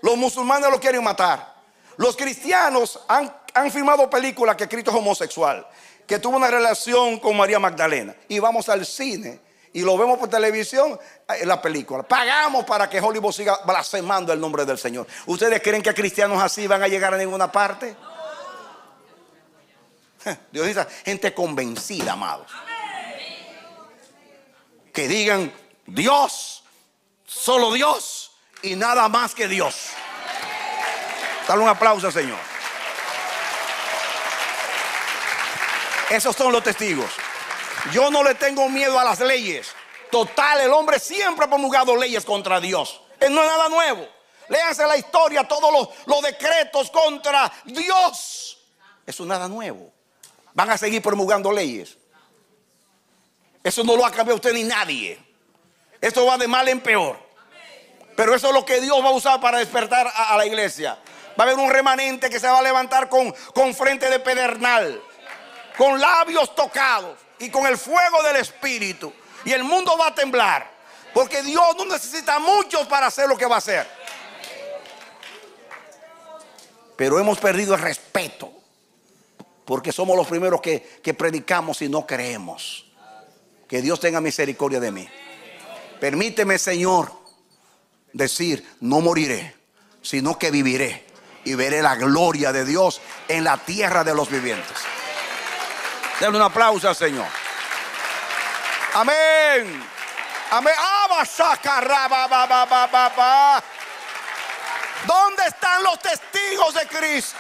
Speaker 2: los musulmanes lo quieren matar. Los cristianos han, filmado firmado películas que Cristo es homosexual, que tuvo una relación con María Magdalena. Y vamos al cine y lo vemos por televisión, eh, En la película. Pagamos para que Hollywood siga blasfemando el nombre del Señor. ¿Ustedes creen que cristianos así van a llegar a ninguna parte? Dios dice, gente convencida, amados. Que digan Dios, solo Dios y nada más que Dios. Dale un aplauso, Señor. Esos son los testigos. Yo no le tengo miedo a las leyes. Total, el hombre siempre ha promulgado leyes contra Dios. Eh, no es nada nuevo. Léanse la historia, todos los, decretos contra Dios. Eso es nada nuevo. Van a seguir promulgando leyes. Eso no lo ha cambiado usted ni nadie. Esto va de mal en peor. Pero eso es lo que Dios va a usar para despertar a, a la iglesia. Va a haber un remanente que se va a levantar con, con frente de pedernal, con labios tocados y con el fuego del Espíritu. Y el mundo va a temblar. Porque Dios no necesita mucho para hacer lo que va a hacer. Pero hemos perdido el respeto. Porque somos los primeros que, que predicamos y no creemos. Que Dios tenga misericordia de mí. Permíteme, Señor, decir, no moriré, sino que viviré y veré la gloria de Dios en la tierra de los vivientes. Denle un aplauso al Señor. Amén. Amén. ¿Dónde están los testigos de Cristo?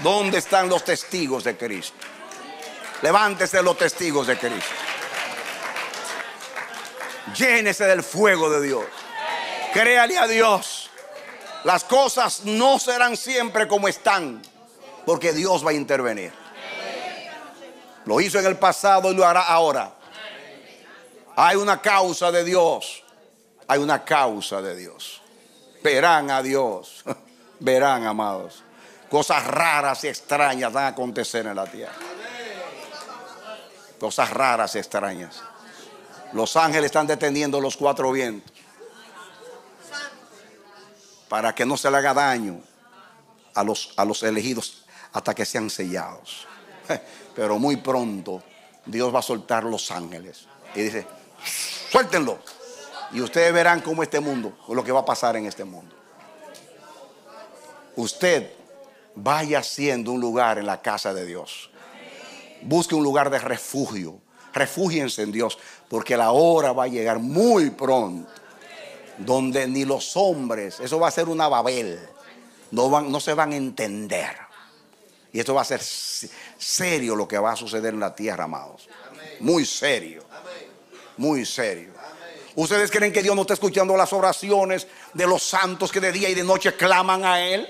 Speaker 2: ¿Dónde están los testigos de Cristo? Levántese los testigos de Cristo. Llénese del fuego de Dios. Créale a Dios. Las cosas no serán siempre como están, porque Dios va a intervenir. Lo hizo en el pasado y lo hará ahora. Hay una causa de Dios. Hay una causa de Dios. Verán a Dios. Verán, amados. Cosas raras y extrañas van a acontecer en la tierra. Cosas raras y extrañas. Los ángeles están deteniendo los cuatro vientos para que no se le haga daño a los, a los elegidos hasta que sean sellados. Pero muy pronto Dios va a soltar los ángeles y dice, suéltenlo. Y ustedes verán cómo este mundo, lo que va a pasar en este mundo. Usted vaya siendo un lugar en la casa de Dios. Busque un lugar de refugio. Refúgiense en Dios, porque la hora va a llegar muy pronto donde ni los hombres, eso va a ser una Babel, no, van, no se van a entender. Y esto va a ser serio lo que va a suceder en la tierra, amados. Muy serio. Muy serio. ¿Ustedes creen que Dios no está escuchando las oraciones de los santos que de día y de noche claman a Él?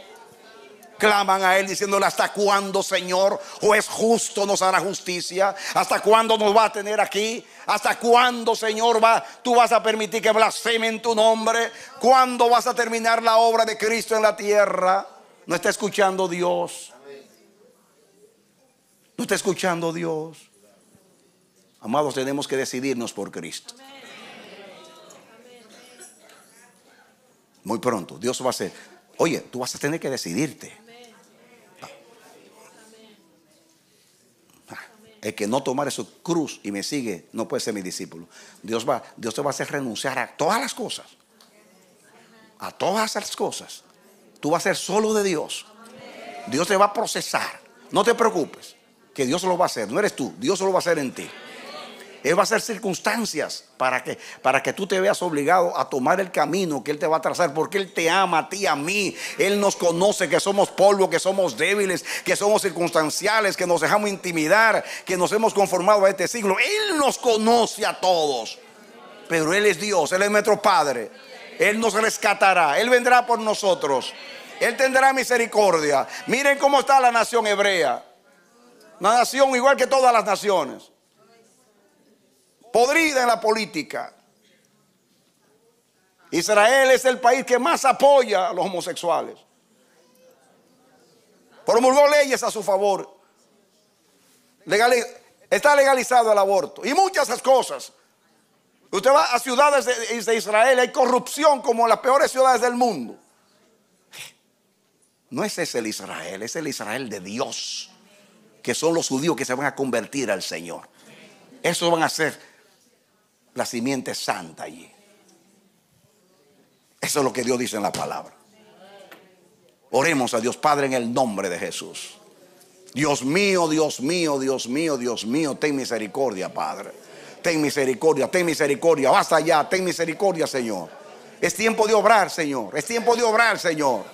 Speaker 2: claman a Él diciéndole, ¿hasta cuándo, Señor, o es justo nos hará justicia? ¿Hasta cuándo nos va a tener aquí? ¿Hasta cuándo, Señor, va, tú vas a permitir que blasfemen tu nombre? ¿Cuándo vas a terminar la obra de Cristo en la tierra? No está escuchando Dios. No está escuchando Dios. Amados, tenemos que decidirnos por Cristo. Muy pronto, Dios va a hacer. Oye, tú vas a tener que decidirte. El que no tomare su cruz y me sigue no puede ser mi discípulo. Dios, va, Dios te va a hacer renunciar a todas las cosas. A todas las cosas. Tú vas a ser solo de Dios. Dios te va a procesar. No te preocupes, que Dios lo va a hacer. No eres tú, Dios lo va a hacer en ti. Él va a hacer circunstancias para que, para que tú te veas obligado a tomar el camino que Él te va a trazar, porque Él te ama a ti, a mí. Él nos conoce que somos polvo, que somos débiles, que somos circunstanciales, que nos dejamos intimidar, que nos hemos conformado a este siglo. Él nos conoce a todos, pero Él es Dios, Él es nuestro Padre. Él nos rescatará, Él vendrá por nosotros. Él tendrá misericordia. Miren cómo está la nación hebrea. Una nación igual que todas las naciones podrida en la política. Israel es el país que más apoya a los homosexuales. Promulgó leyes a su favor. está legalizado el aborto y muchas esas cosas. Usted va a ciudades de, Israel, hay corrupción como las peores ciudades del mundo. No es ese el Israel, es el Israel de Dios, que son los judíos que se van a convertir al Señor. Eso van a ser la simiente santa allí. Eso es lo que Dios dice en la palabra. Oremos a Dios Padre en el nombre de Jesús. Dios mío, Dios mío, Dios mío, Dios mío, ten misericordia, Padre. Ten misericordia, ten misericordia, vas allá, ten misericordia, Señor. Es tiempo de obrar, Señor. Es tiempo de obrar, Señor.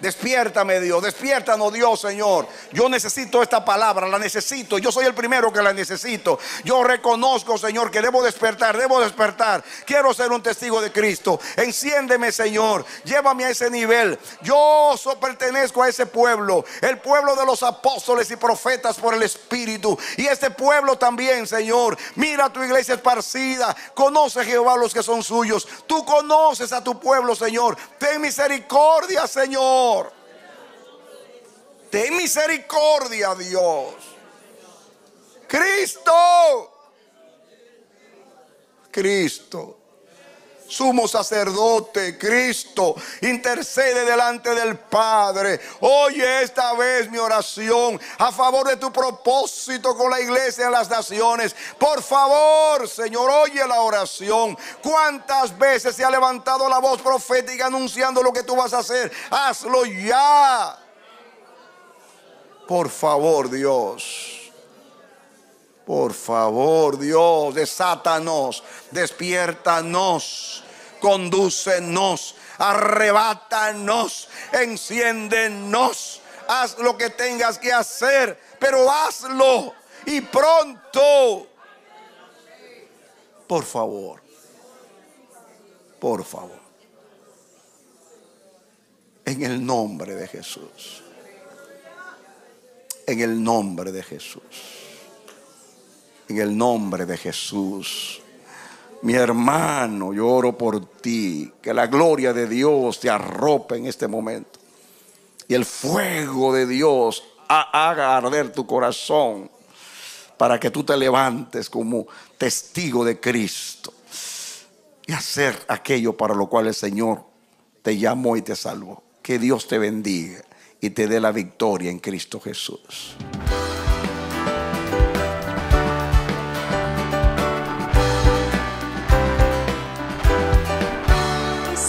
Speaker 2: Despiértame Dios, despiértanos Dios Señor. Yo necesito esta palabra, la necesito. Yo soy el primero que la necesito. Yo reconozco Señor que debo despertar, debo despertar. Quiero ser un testigo de Cristo. Enciéndeme Señor, llévame a ese nivel. Yo pertenezco a ese pueblo, el pueblo de los apóstoles y profetas por el Espíritu. Y este pueblo también Señor, mira tu iglesia esparcida. Conoce Jehová los que son suyos. Tú conoces a tu pueblo Señor. Ten misericordia Señor. Ten misericordia, Dios. Cristo. Cristo sumo sacerdote, Cristo, intercede delante del Padre. Oye esta vez mi oración a favor de tu propósito con la iglesia en las naciones. Por favor, Señor, oye la oración. ¿Cuántas veces se ha levantado la voz profética anunciando lo que tú vas a hacer? Hazlo ya. Por favor, Dios. Por favor, Dios, desátanos, despiértanos, condúcenos, arrebátanos, enciéndenos, haz lo que tengas que hacer, pero hazlo y pronto. Por favor, por favor, en el nombre de Jesús, en el nombre de Jesús en el nombre de Jesús. Mi hermano, yo oro por ti, que la gloria de Dios te arrope en este momento y el fuego de Dios haga arder tu corazón para que tú te levantes como testigo de Cristo y hacer aquello para lo cual el Señor te llamó y te salvó. Que Dios te bendiga y te dé la victoria en Cristo Jesús.